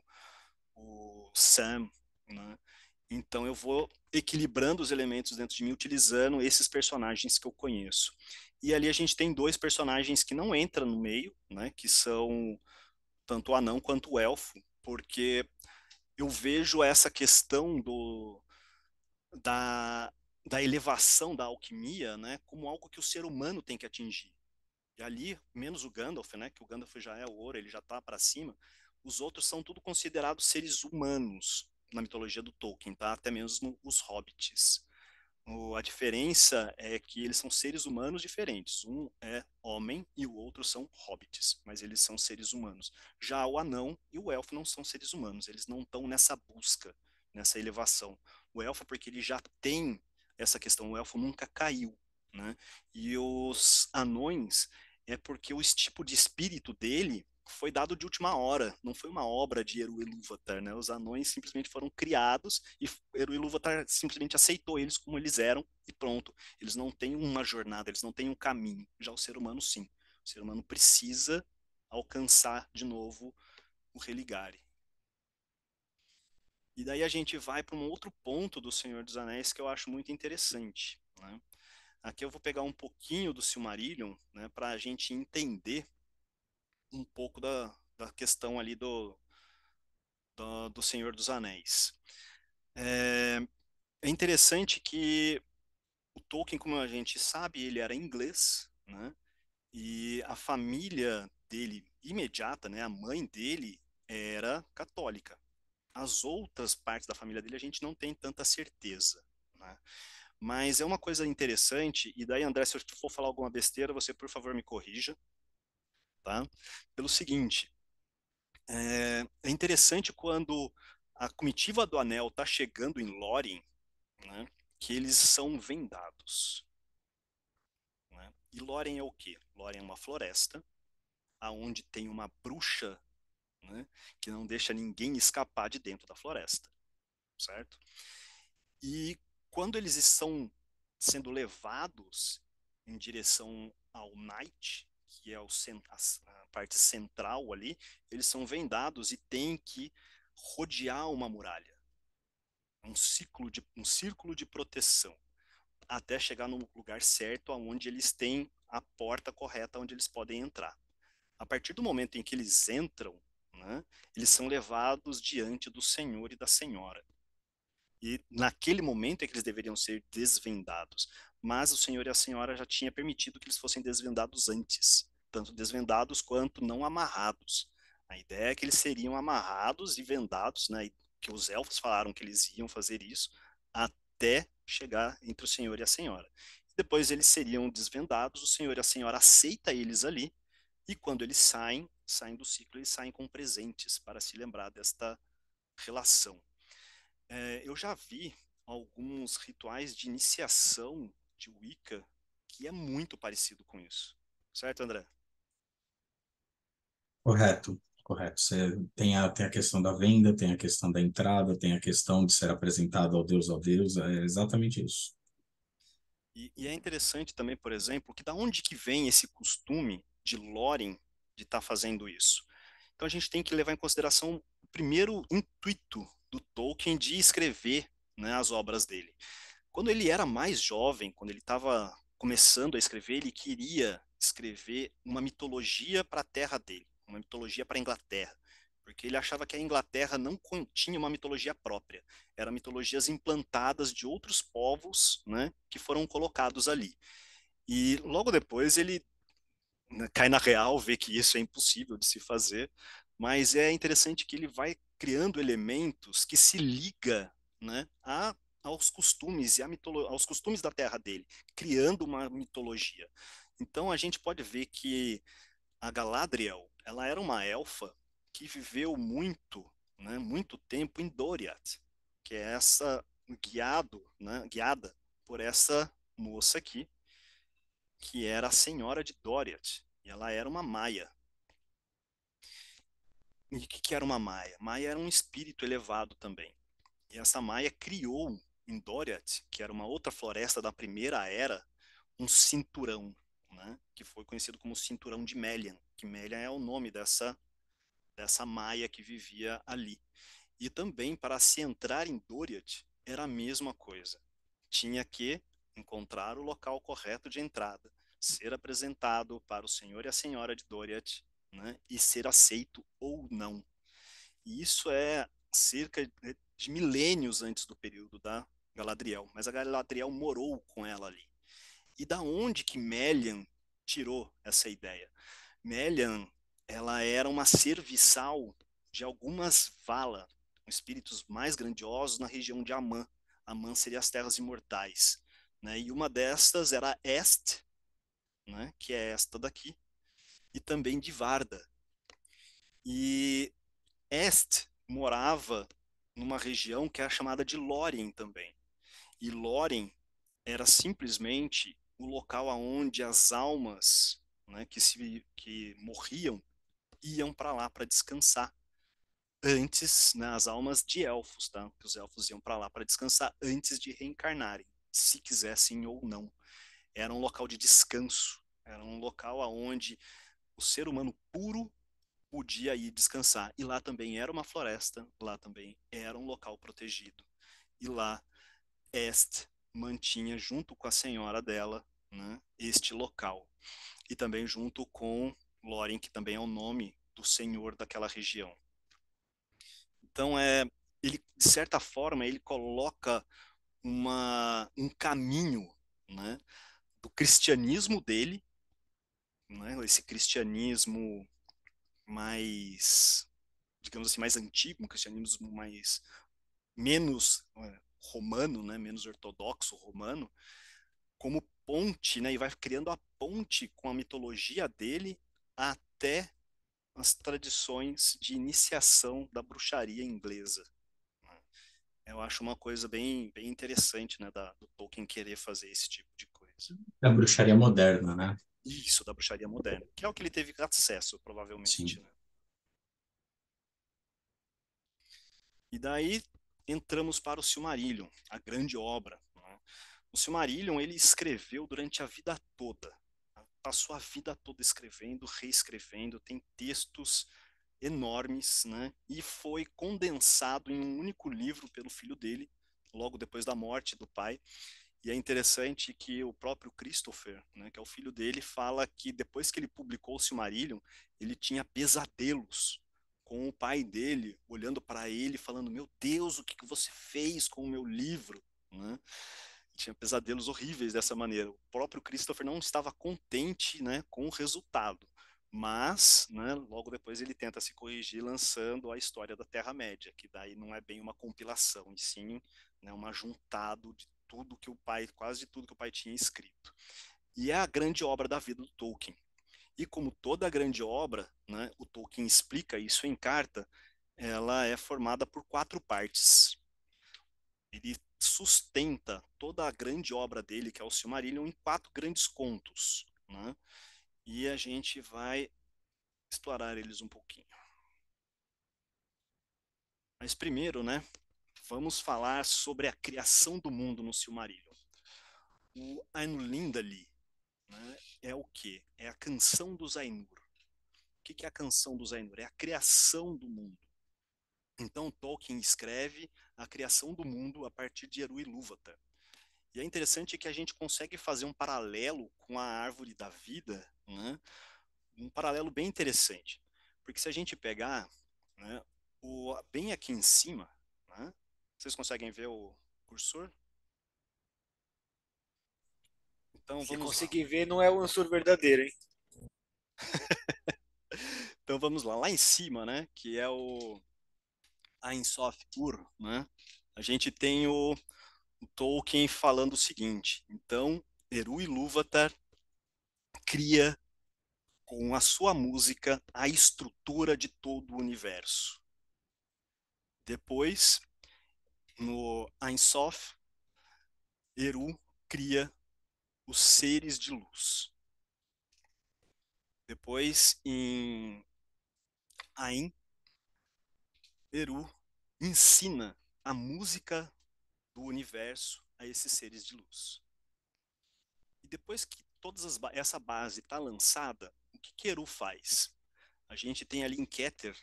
o Sam, né? Então eu vou equilibrando os elementos dentro de mim, utilizando esses personagens que eu conheço. E ali a gente tem dois personagens que não entram no meio, né? Que são tanto o anão quanto o elfo, porque eu vejo essa questão do da da elevação da alquimia, né, como algo que o ser humano tem que atingir. E ali, menos o Gandalf, né, que o Gandalf já é o ouro, ele já está para cima, os outros são tudo considerados seres humanos na mitologia do Tolkien, tá? Até mesmo os hobbits. O, a diferença é que eles são seres humanos diferentes. Um é homem e o outro são hobbits, mas eles são seres humanos. Já o anão e o elfo não são seres humanos, eles não estão nessa busca, nessa elevação. O elfo, porque ele já tem essa questão. O elfo nunca caiu, né? E os anões é porque o tipo de espírito dele foi dado de última hora, não foi uma obra de Eru Ilúvatar, né? Os anões simplesmente foram criados e Eru Ilúvatar simplesmente aceitou eles como eles eram e pronto. Eles não têm uma jornada, eles não têm um caminho. Já o ser humano sim. O ser humano precisa alcançar de novo o religare. E daí a gente vai para um outro ponto do Senhor dos Anéis que eu acho muito interessante. Né? Aqui eu vou pegar um pouquinho do Silmarillion né, para a gente entender um pouco da, da questão ali do, do, do Senhor dos Anéis. É, é, interessante que o Tolkien, como a gente sabe, ele era inglês, né? E a família dele imediata, né, a mãe dele era católica. As outras partes da família dele a gente não tem tanta certeza, né? Mas é uma coisa interessante, e daí, André, se eu for falar alguma besteira, você, por favor, me corrija, tá? Pelo seguinte, é, é interessante quando a comitiva do Anel está chegando em Lórien, né, que eles são vendados. Né? E Lórien é o quê? Lórien é uma floresta aonde tem uma bruxa né? que não deixa ninguém escapar de dentro da floresta, certo? E quando eles estão sendo levados em direção ao Night, que é o, a parte central ali, eles são vendados e têm que rodear uma muralha, um ciclo de um círculo de proteção, até chegar no lugar certo, aonde eles têm a porta correta onde eles podem entrar. A partir do momento em que eles entram né? eles são levados diante do Senhor e da Senhora. E naquele momento é que eles deveriam ser desvendados. Mas o Senhor e a Senhora já tinha permitido que eles fossem desvendados antes, tanto desvendados quanto não amarrados. A ideia é que eles seriam amarrados e vendados, né? que os elfos falaram que eles iam fazer isso até chegar entre o Senhor e a Senhora. Depois eles seriam desvendados, o Senhor e a Senhora aceita eles ali, e quando eles saem, saem do ciclo e saem com presentes para se lembrar desta relação. É, eu já vi alguns rituais de iniciação de Wicca que é muito parecido com isso. Certo, André?
Correto, correto. Você tem a, tem a questão da venda, tem a questão da entrada, tem a questão de ser apresentado ao Deus, ao Deus, é exatamente isso.
E, e é interessante também, por exemplo, que da onde que vem esse costume de Loren de estar tá fazendo isso. Então a gente tem que levar em consideração o primeiro intuito do Tolkien de escrever né, as obras dele. Quando ele era mais jovem, quando ele estava começando a escrever, ele queria escrever uma mitologia para a terra dele, uma mitologia para a Inglaterra, porque ele achava que a Inglaterra não tinha uma mitologia própria, eram mitologias implantadas de outros povos né, que foram colocados ali. E logo depois ele cai na real, vê que isso é impossível de se fazer, mas é interessante que ele vai criando elementos que se liga né, a, aos costumes e a aos costumes da terra dele, criando uma mitologia. Então a gente pode ver que a Galadriel, ela era uma elfa que viveu muito, né, muito tempo em Doriath, que é essa guiado, né, guiada por essa moça aqui, que era a senhora de Doriath. Ela era uma maia. E o que, que era uma maia? Maia era um espírito elevado também. E essa maia criou em Doriath, que era uma outra floresta da primeira era, um cinturão, né? que foi conhecido como cinturão de Melian, que Melian é o nome dessa dessa maia que vivia ali. E também para se entrar em Doriath era a mesma coisa. Tinha que encontrar o local correto de entrada ser apresentado para o senhor e a senhora de Doriath né, e ser aceito ou não. E isso é cerca de milênios antes do período da Galadriel, mas a Galadriel morou com ela ali. E da onde que Melian tirou essa ideia? Melian, ela era uma serviçal de algumas Vala, espíritos mais grandiosos na região de Amã. Amã seria as terras imortais, né? E uma destas era Est, né, que é esta daqui, e também de Varda. E Est morava numa região que era é chamada de Lórien também. E Lórien era simplesmente o local aonde as almas né, que, se, que morriam iam para lá para descansar. Antes, né, as almas de elfos, tá? Que os elfos iam para lá para descansar antes de reencarnarem, se quisessem ou não era um local de descanso, era um local aonde o ser humano puro podia ir descansar. E lá também era uma floresta, lá também era um local protegido. E lá Est mantinha junto com a senhora dela, né, este local. E também junto com Loren, que também é o nome do senhor daquela região. Então é ele de certa forma ele coloca uma um caminho, né, do cristianismo dele, né? esse cristianismo mais, digamos assim, mais antigo, um cristianismo mais menos eh, romano, né? menos ortodoxo romano, como ponte, né? e vai criando a ponte com a mitologia dele até as tradições de iniciação da bruxaria inglesa. Né. Eu acho uma coisa bem, bem interessante né, da, do Tolkien querer fazer esse tipo de da é bruxaria moderna, né? Isso, da bruxaria moderna, que é o que ele teve acesso, provavelmente. Né? E daí entramos para o Silmarillion, a grande obra. Né? O Silmarillion ele escreveu durante a vida toda, passou a vida toda escrevendo, reescrevendo, tem textos enormes, né? E foi condensado em um único livro pelo filho dele, logo depois da morte do pai, e é interessante que o próprio Christopher, né, que é o filho dele, fala que depois que ele publicou o Silmarillion, ele tinha pesadelos com o pai dele olhando para ele falando: Meu Deus, o que, que você fez com o meu livro? Né? Tinha pesadelos horríveis dessa maneira. O próprio Christopher não estava contente né, com o resultado, mas né, logo depois ele tenta se corrigir lançando a história da Terra-média, que daí não é bem uma compilação, e sim né, um ajuntado de tudo que o pai, quase de tudo que o pai tinha escrito. E é a grande obra da vida do Tolkien. E como toda grande obra, né, o Tolkien explica isso em carta, ela é formada por quatro partes. Ele sustenta toda a grande obra dele, que é o Silmarillion, em quatro grandes contos. Né? E a gente vai explorar eles um pouquinho. Mas primeiro, né, Vamos falar sobre a criação do mundo no Silmarillion. O Ainulindali né, é o que? É a canção dos Ainur. O que, que é a canção dos Ainur? É a criação do mundo. Então Tolkien escreve a criação do mundo a partir de Eru Ilúvatar. E é interessante que a gente consegue fazer um paralelo com a árvore da vida, né? um paralelo bem interessante. Porque se a gente pegar né, o, bem aqui em cima, né, vocês conseguem ver o cursor? Então vamos. Se conseguir lá. ver, não é o ansur verdadeiro, hein? então vamos lá. Lá em cima, né? Que é o Ainsof Ur, né? A gente tem o, o Tolkien falando o seguinte. Então, Eru Ilúvatar cria com a sua música a estrutura de todo o universo. Depois, no Ein Sof, Eru cria os seres de luz. Depois, em Ain, Eru ensina a música do universo a esses seres de luz. E depois que toda essa base está lançada, o que, que Eru faz? A gente tem ali em Keter,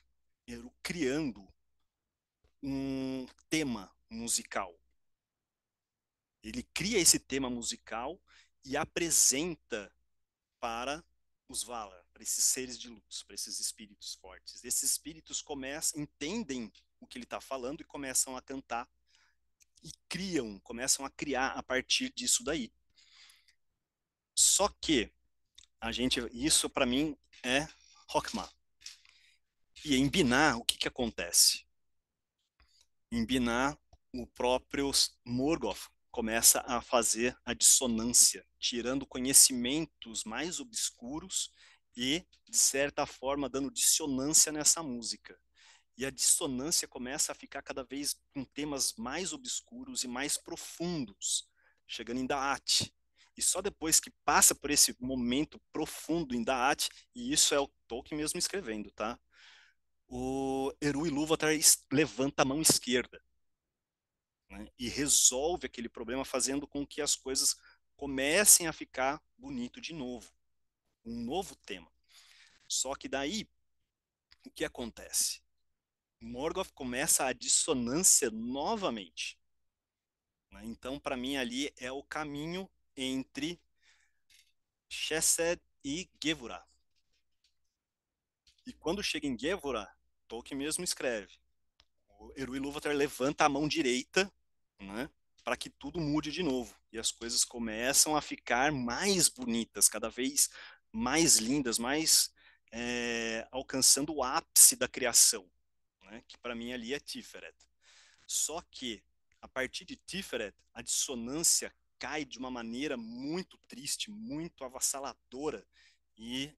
Eru criando um tema musical. Ele cria esse tema musical e apresenta para os Valar, para esses seres de luz, para esses espíritos fortes. Esses espíritos começam, entendem o que ele está falando e começam a cantar e criam, começam a criar a partir disso daí. Só que a gente, isso para mim é Rockman. E é em Binar, o que que acontece? Em Binar, o próprio Morgoth começa a fazer a dissonância, tirando conhecimentos mais obscuros e, de certa forma, dando dissonância nessa música. E a dissonância começa a ficar cada vez com temas mais obscuros e mais profundos, chegando em Daat. E só depois que passa por esse momento profundo em Daat, e isso é o Tolkien mesmo escrevendo, tá? O Eru Ilúvatar levanta a mão esquerda né? e resolve aquele problema fazendo com que as coisas comecem a ficar bonito de novo, um novo tema. Só que daí, o que acontece? Morgoth começa a dissonância novamente. Né? Então, para mim, ali é o caminho entre Chesed e Gevurah. E quando chega em Gevurah, Tolkien mesmo escreve, o Eru Ilúvatar levanta a mão direita né? Para que tudo mude de novo e as coisas começam a ficar mais bonitas, cada vez mais lindas, mais é, alcançando o ápice da criação, né? que para mim ali é Tiferet. Só que a partir de Tiferet, a dissonância cai de uma maneira muito triste, muito avassaladora, e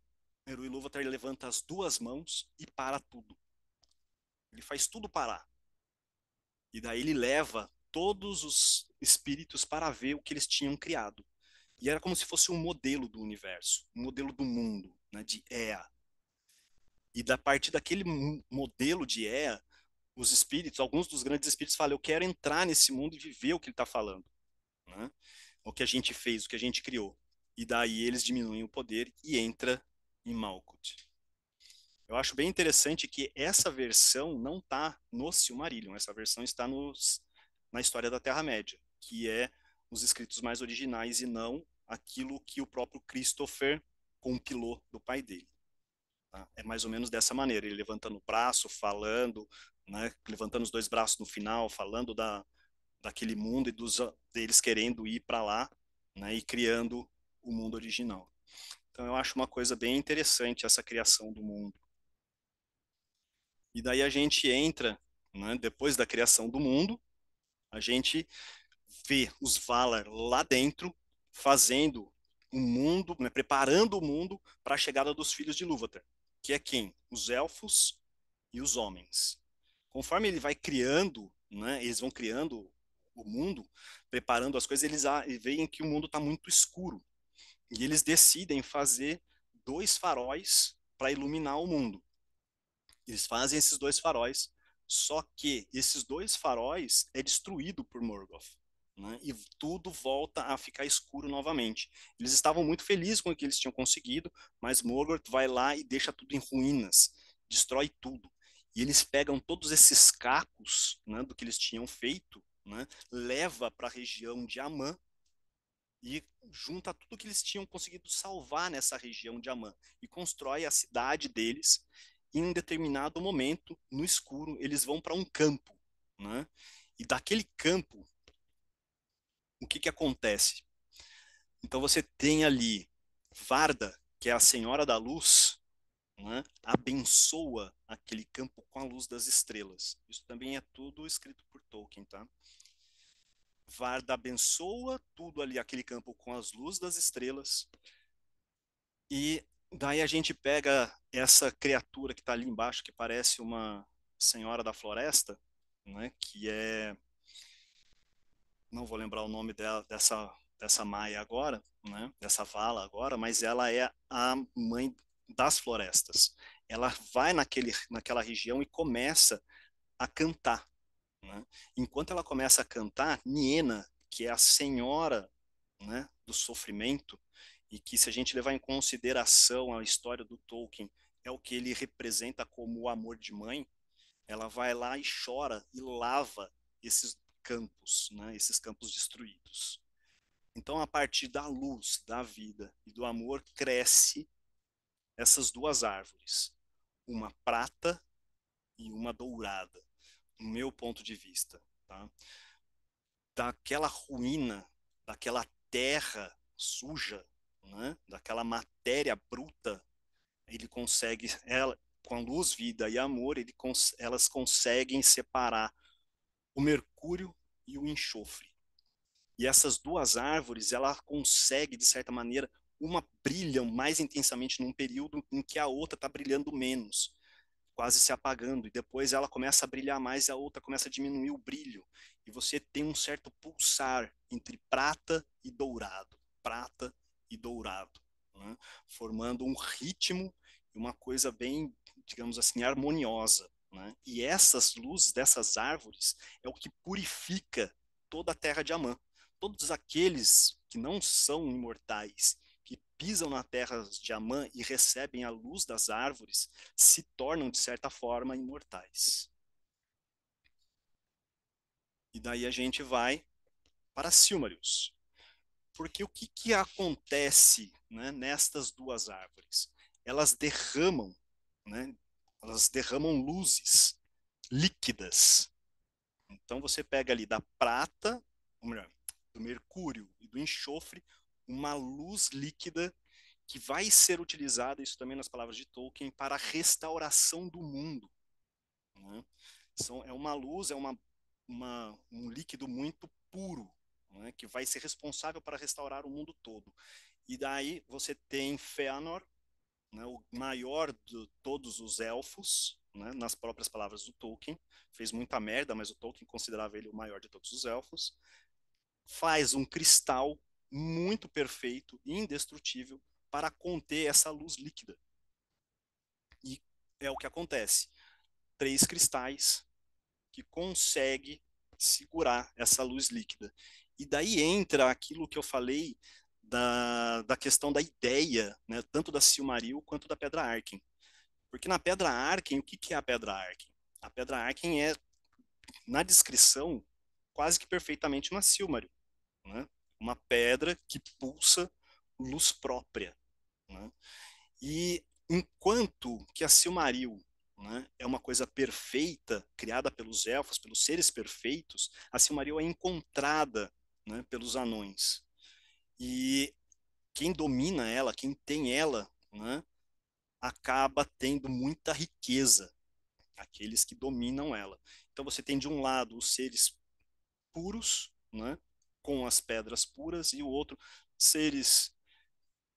Eru Ilúvatar levanta as duas mãos e para tudo. Ele faz tudo parar. E daí ele leva todos os espíritos para ver o que eles tinham criado. E era como se fosse um modelo do universo, um modelo do mundo, né, de Ea. E da partir daquele modelo de Ea, os espíritos, alguns dos grandes espíritos falam: eu quero entrar nesse mundo e viver o que ele está falando, né? o que a gente fez, o que a gente criou. E daí eles diminuem o poder e entra em Malkuth. Eu acho bem interessante que essa versão não está no Silmarillion, essa versão está nos na história da Terra-média, que é os escritos mais originais e não aquilo que o próprio Christopher compilou do pai dele. Tá? É mais ou menos dessa maneira, ele levantando o braço, falando, né, levantando os dois braços no final, falando da, daquele mundo e dos, deles querendo ir para lá né, e criando o mundo original. Então eu acho uma coisa bem interessante essa criação do mundo. E daí a gente entra, né, depois da criação do mundo, a gente vê os Valar lá dentro fazendo o mundo, né, preparando o mundo para a chegada dos filhos de Lúvatar, que é quem? Os elfos e os homens. Conforme ele vai criando, né, eles vão criando o mundo, preparando as coisas, eles veem que o mundo está muito escuro. E eles decidem fazer dois faróis para iluminar o mundo. Eles fazem esses dois faróis só que esses dois faróis é destruído por Morgoth. Né, e tudo volta a ficar escuro novamente. Eles estavam muito felizes com o que eles tinham conseguido, mas Morgoth vai lá e deixa tudo em ruínas, destrói tudo. E eles pegam todos esses cacos né, do que eles tinham feito, né, leva para a região de Amã e junta tudo que eles tinham conseguido salvar nessa região de Amã e constrói a cidade deles em um determinado momento, no escuro, eles vão para um campo, né? E daquele campo, o que que acontece? Então você tem ali Varda, que é a Senhora da Luz, né? abençoa aquele campo com a luz das estrelas. Isso também é tudo escrito por Tolkien, tá? Varda abençoa tudo ali, aquele campo com as luzes das estrelas. E Daí a gente pega essa criatura que está ali embaixo, que parece uma senhora da floresta, né? que é. Não vou lembrar o nome dela, dessa, dessa maia agora, né? dessa vala agora, mas ela é a mãe das florestas. Ela vai naquele, naquela região e começa a cantar. Né? Enquanto ela começa a cantar, Niena, que é a senhora né, do sofrimento, e que se a gente levar em consideração a história do Tolkien, é o que ele representa como o amor de mãe, ela vai lá e chora e lava esses campos, né, esses campos destruídos. Então, a partir da luz, da vida e do amor, cresce essas duas árvores, uma prata e uma dourada, no meu ponto de vista. Tá? Daquela ruína, daquela terra suja, né? daquela matéria bruta, ele consegue, ela, com a luz, vida e amor, ele, elas conseguem separar o mercúrio e o enxofre. E essas duas árvores, ela consegue, de certa maneira, uma brilha mais intensamente num período em que a outra está brilhando menos, quase se apagando. E depois ela começa a brilhar mais e a outra começa a diminuir o brilho. E você tem um certo pulsar entre prata e dourado, prata e dourado, né? formando um ritmo e uma coisa bem, digamos assim, harmoniosa. Né? E essas luzes dessas árvores é o que purifica toda a terra de Amã. Todos aqueles que não são imortais, que pisam na terra de Amã e recebem a luz das árvores, se tornam, de certa forma, imortais. E daí a gente vai para Silmarils. Porque o que, que acontece né, nestas duas árvores? Elas derramam, né, elas derramam luzes líquidas. Então você pega ali da prata, ou melhor, do mercúrio e do enxofre, uma luz líquida que vai ser utilizada, isso também nas palavras de Tolkien, para a restauração do mundo. Né? São, é uma luz, é uma, uma, um líquido muito puro, né, que vai ser responsável para restaurar o mundo todo. E daí você tem Fëanor, né, o maior de todos os elfos, né, nas próprias palavras do Tolkien, fez muita merda, mas o Tolkien considerava ele o maior de todos os elfos, faz um cristal muito perfeito e indestrutível para conter essa luz líquida. E é o que acontece. Três cristais que consegue segurar essa luz líquida. E daí entra aquilo que eu falei da, da questão da ideia, né, tanto da Silmaril quanto da Pedra Arken. Porque na Pedra Arken, o que, que é a Pedra Arken? A Pedra Arken é, na descrição, quase que perfeitamente uma Silmaril. Né? Uma pedra que pulsa luz própria. Né? E enquanto que a Silmaril né, é uma coisa perfeita, criada pelos elfos, pelos seres perfeitos, a Silmaril é encontrada né, pelos anões. E quem domina ela, quem tem ela, né, acaba tendo muita riqueza, aqueles que dominam ela. Então você tem de um lado os seres puros, né, com as pedras puras, e o outro seres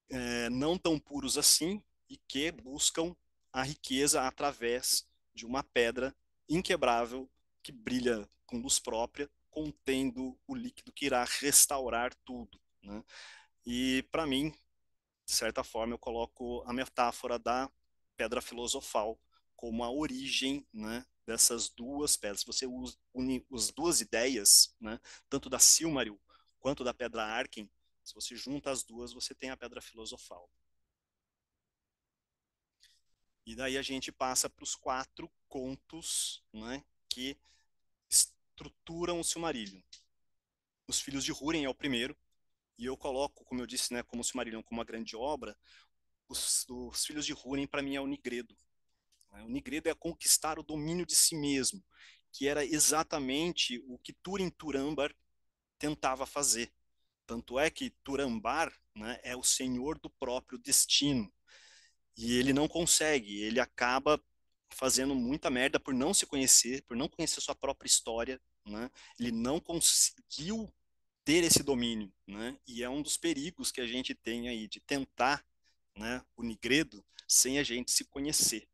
é, não tão puros assim e que buscam a riqueza através de uma pedra inquebrável que brilha com luz própria contendo o líquido que irá restaurar tudo. Né? E, para mim, de certa forma, eu coloco a metáfora da pedra filosofal como a origem né, dessas duas pedras. Você une as duas ideias, né, tanto da Silmaril quanto da pedra Arkin, se você junta as duas, você tem a pedra filosofal. E daí a gente passa para os quatro contos né, que estruturam o Silmarillion. Os Filhos de Húrin é o primeiro, e eu coloco, como eu disse, né, como o Silmarillion como uma grande obra, os, os Filhos de Húrin para mim é o Nigredo. É, o Nigredo é conquistar o domínio de si mesmo, que era exatamente o que Turin Turambar tentava fazer. Tanto é que Turambar né, é o senhor do próprio destino. E ele não consegue, ele acaba fazendo muita merda por não se conhecer, por não conhecer sua própria história, né? Ele não conseguiu ter esse domínio, né? E é um dos perigos que a gente tem aí de tentar, né, o nigredo sem a gente se conhecer.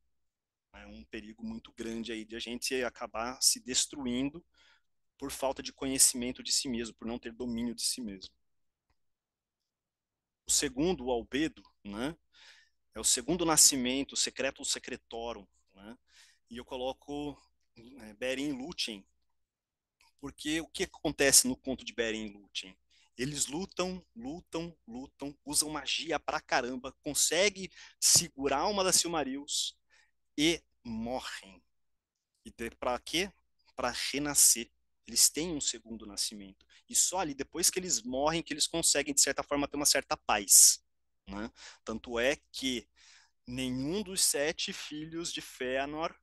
É um perigo muito grande aí de a gente acabar se destruindo por falta de conhecimento de si mesmo, por não ter domínio de si mesmo. O segundo, o albedo, né? É o segundo nascimento, o secreto ou secretorum, né? E eu coloco é, e Lúthien porque o que acontece no conto de Beren e Lúthien Eles lutam, lutam, lutam, usam magia pra caramba, conseguem segurar uma das Silmarils e morrem. E para quê? Para renascer. Eles têm um segundo nascimento. E só ali, depois que eles morrem, que eles conseguem, de certa forma, ter uma certa paz. Né? Tanto é que nenhum dos sete filhos de Fëanor,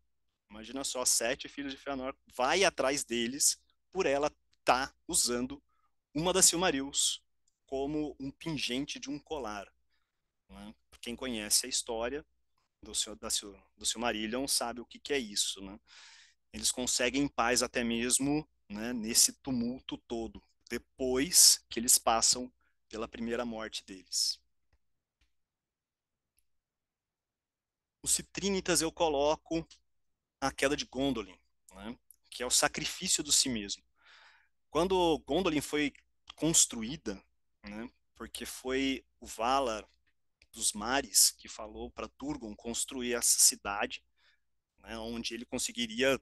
imagina só, sete filhos de Fëanor, vai atrás deles por ela estar tá usando uma das Silmarils como um pingente de um colar. Né? Quem conhece a história do, da, do Silmarillion sabe o que, que é isso. Né? Eles conseguem paz até mesmo né, nesse tumulto todo, depois que eles passam pela primeira morte deles. os citrinitas eu coloco a queda de Gondolin, né? que é o sacrifício do si mesmo. Quando Gondolin foi construída, né? porque foi o Valar dos mares que falou para Turgon construir essa cidade, né? onde ele conseguiria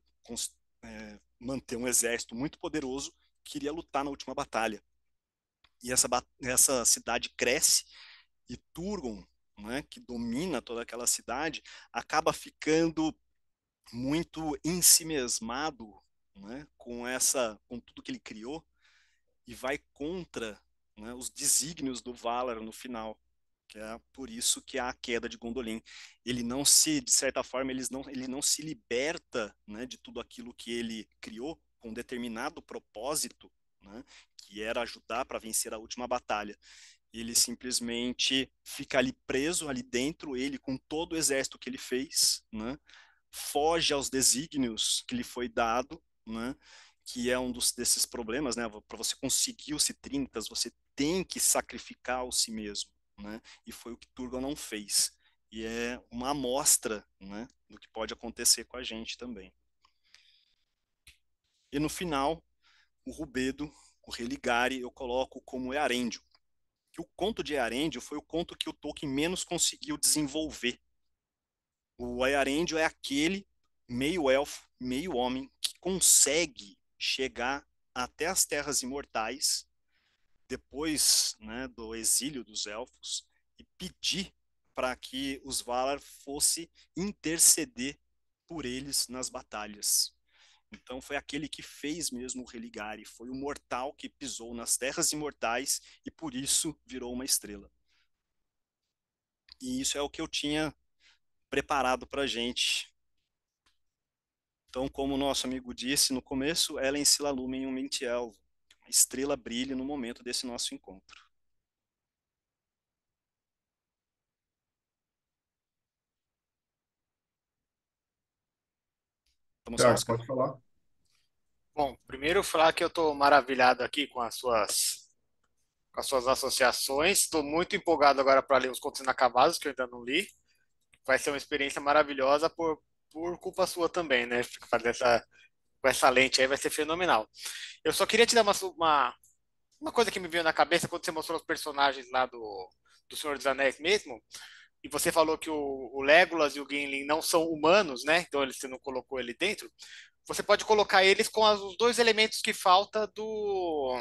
é, manter um exército muito poderoso que iria lutar na última batalha. E essa, essa cidade cresce e Turgon né, que domina toda aquela cidade, acaba ficando muito ensimesmado né, com essa, com tudo que ele criou e vai contra né, os desígnios do Valar no final, que é por isso que há a queda de Gondolin. Ele não se, de certa forma, eles não, ele não se liberta né, de tudo aquilo que ele criou com determinado propósito, né, que era ajudar para vencer a última batalha. Ele simplesmente fica ali preso, ali dentro, ele com todo o exército que ele fez, né? foge aos desígnios que lhe foi dado, né? que é um dos, desses problemas, né? para você conseguir os citrintas, você tem que sacrificar o si mesmo, né? e foi o que Turgon não fez. E é uma amostra né, do que pode acontecer com a gente também. E no final, o Rubedo, o Religare, eu coloco como Earêndio, que o conto de Earendil foi o conto que o Tolkien menos conseguiu desenvolver. O Earendil é aquele meio elfo, meio homem, que consegue chegar até as terras imortais, depois né, do exílio dos elfos, e pedir para que os Valar fosse interceder por eles nas batalhas. Então foi aquele que fez mesmo o Religare, foi o mortal que pisou nas terras imortais e por isso virou uma estrela. E isso é o que eu tinha preparado para gente. Então, como o nosso amigo disse no começo, ela ensila lumen um mente elvo. Uma estrela brilha no momento desse nosso encontro. Vamos
pode falar.
Bom, primeiro falar que eu estou maravilhado aqui com as suas com as suas associações. Estou muito empolgado agora para ler os contos inacabados que eu ainda não li. Vai ser uma experiência maravilhosa por por culpa sua também, né? Fazer essa com essa lente aí vai ser fenomenal. Eu só queria te dar uma uma, uma coisa que me veio na cabeça quando você mostrou os personagens lá do do Senhor dos Anéis mesmo, e você falou que o, o Legolas e o Gimli não são humanos, né? Então ele, você não colocou ele dentro. Você pode colocar eles com as, os dois elementos que falta do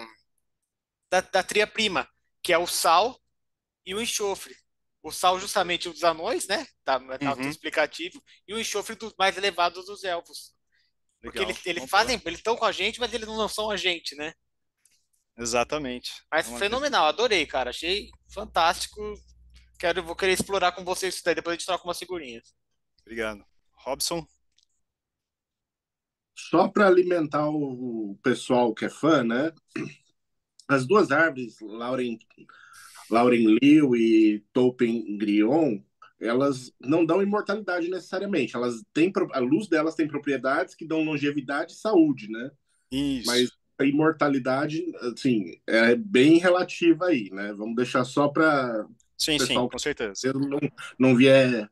da, da tria prima, que é o sal e o enxofre. O sal justamente dos anões, né? Tá, tá uhum. explicativo. E o enxofre dos mais elevados dos elfos. Porque eles, eles fazem, eles estão com a gente, mas eles não são a gente, né?
Exatamente. Mas é fenomenal,
adorei, cara. Achei fantástico. Quero, vou querer explorar com vocês isso daí, depois a gente troca umas figurinhas.
Obrigado. Robson?
Só para alimentar o pessoal que é fã, né? As duas árvores, Lauren, Lauren Liu e Tolkien Grion, elas não dão imortalidade necessariamente. Elas têm a luz delas tem propriedades que dão longevidade e saúde, né? Isso. Mas a imortalidade, assim, é bem relativa aí, né? Vamos deixar só para Sim, sim, com certeza. Não, não vier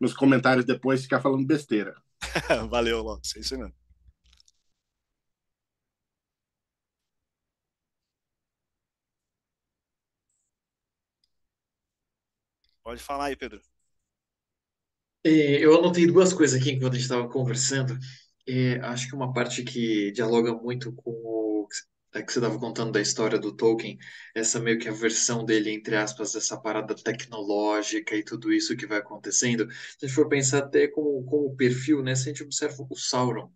nos comentários depois ficar falando besteira. Valeu, Lopes, é isso mesmo.
Pode falar aí, Pedro.
É, eu anotei duas coisas aqui enquanto a gente estava conversando. É, acho que uma parte que dialoga muito com o é que você estava contando da história do Tolkien, essa meio que a versão dele, entre aspas, dessa parada tecnológica e tudo isso que vai acontecendo. Se a gente for pensar até como, como perfil, né? Se a gente observa o Sauron,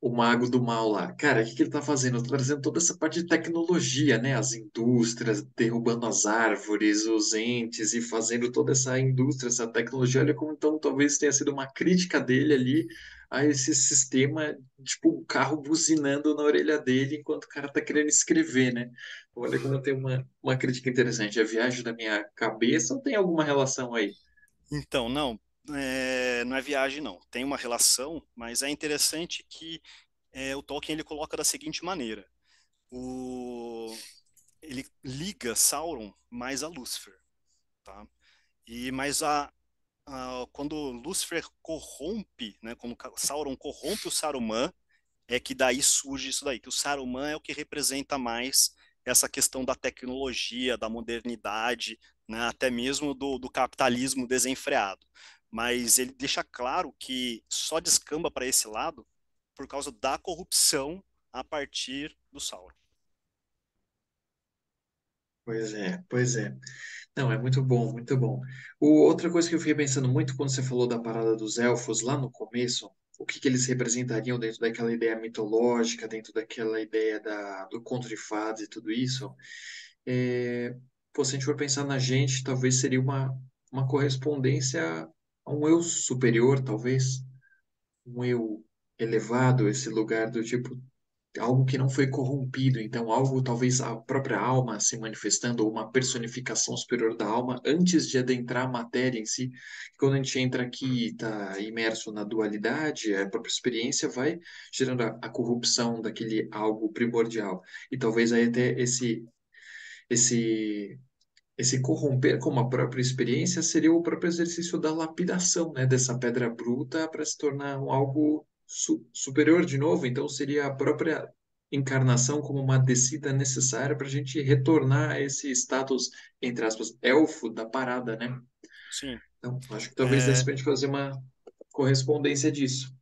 o mago do mal lá, cara, o que, que ele está fazendo? Está trazendo toda essa parte de tecnologia, né? As indústrias, derrubando as árvores, os entes e fazendo toda essa indústria, essa tecnologia. Olha como então talvez tenha sido uma crítica dele ali a esse sistema, tipo, um carro buzinando na orelha dele enquanto o cara tá querendo escrever, né? Olha como tem uma, uma crítica interessante. é viagem da minha cabeça ou tem alguma relação aí?
Então, não. É, não é viagem, não. Tem uma relação, mas é interessante que é, o Tolkien ele coloca da seguinte maneira. O, ele liga Sauron mais a Lúcifer, tá? E mas a ah, quando Lúcifer corrompe, né, quando Sauron corrompe o Saruman, é que daí surge isso daí, que o Saruman é o que representa mais essa questão da tecnologia, da modernidade, né, até mesmo do, do capitalismo desenfreado. Mas ele deixa claro que só descamba para esse lado por causa da corrupção a partir do Sauron.
Pois é, pois é. Não, é muito bom, muito bom. O, outra coisa que eu fiquei pensando muito quando você falou da parada dos elfos lá no começo, o que, que eles representariam dentro daquela ideia mitológica, dentro daquela ideia da, do conto de fadas e tudo isso. É, pô, se a gente for pensar na gente, talvez seria uma, uma correspondência a um eu superior, talvez, um eu elevado, esse lugar do tipo, algo que não foi corrompido, então algo talvez a própria alma se manifestando ou uma personificação superior da alma antes de adentrar a matéria em si. Quando a gente entra aqui e está imerso na dualidade, a própria experiência vai gerando a, a corrupção daquele algo primordial e talvez aí até esse esse esse corromper como a própria experiência seria o próprio exercício da lapidação, né, dessa pedra bruta para se tornar algo su superior de novo, então seria a própria encarnação como uma descida necessária para a gente retornar a esse status, entre aspas, elfo da parada, né? Sim. Então, acho que talvez é... para a gente fazer uma correspondência disso.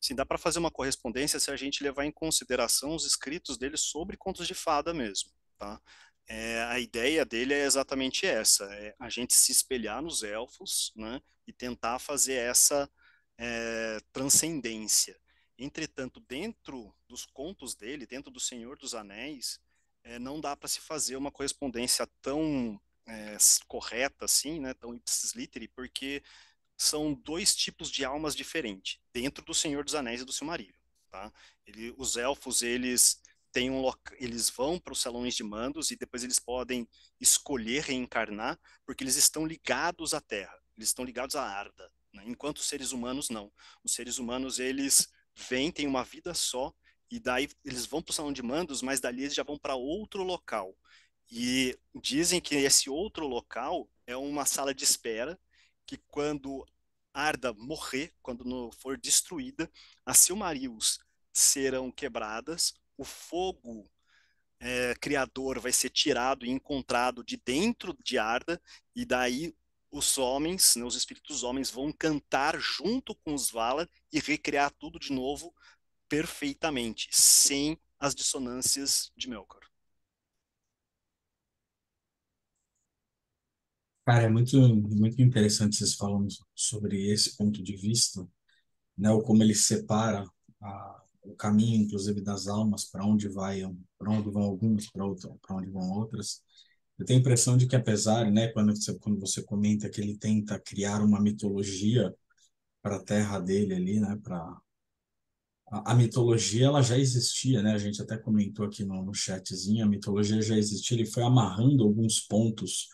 Sim, dá para
fazer uma correspondência se a gente levar em consideração os escritos dele sobre contos de fada mesmo, tá? É, a ideia dele é exatamente essa, é a gente se espelhar nos elfos, né, e tentar fazer essa é, transcendência. Entretanto, dentro dos contos dele, dentro do Senhor dos Anéis, é, não dá para se fazer uma correspondência tão é, correta assim, né, tão ipsis literi, porque são dois tipos de almas diferentes dentro do Senhor dos Anéis e do Silmarillion. Tá? Ele, os elfos eles têm um eles vão para os salões de mandos e depois eles podem escolher reencarnar porque eles estão ligados à Terra, eles estão ligados à Arda. Né? Enquanto os seres humanos não. Os seres humanos eles vêm, têm uma vida só e daí eles vão para o salão de mandos, mas dali eles já vão para outro local. E dizem que esse outro local é uma sala de espera que quando Arda morrer, quando for destruída, as Silmarils serão quebradas, o fogo é, criador vai ser tirado e encontrado de dentro de Arda, e daí os homens, né, os espíritos homens, vão cantar junto com os Valar e recriar tudo de novo perfeitamente, sem as dissonâncias de Melkor.
Cara, é muito, muito interessante vocês falando sobre esse ponto de vista, né, ou como ele separa a, o caminho, inclusive, das almas, para onde vai, para onde vão algumas, para onde vão outras. Eu tenho a impressão de que, apesar, né, quando você, quando você comenta que ele tenta criar uma mitologia para a terra dele ali, né, para a, a, mitologia ela já existia, né? A gente até comentou aqui no, no chatzinho, a mitologia já existia, ele foi amarrando alguns pontos,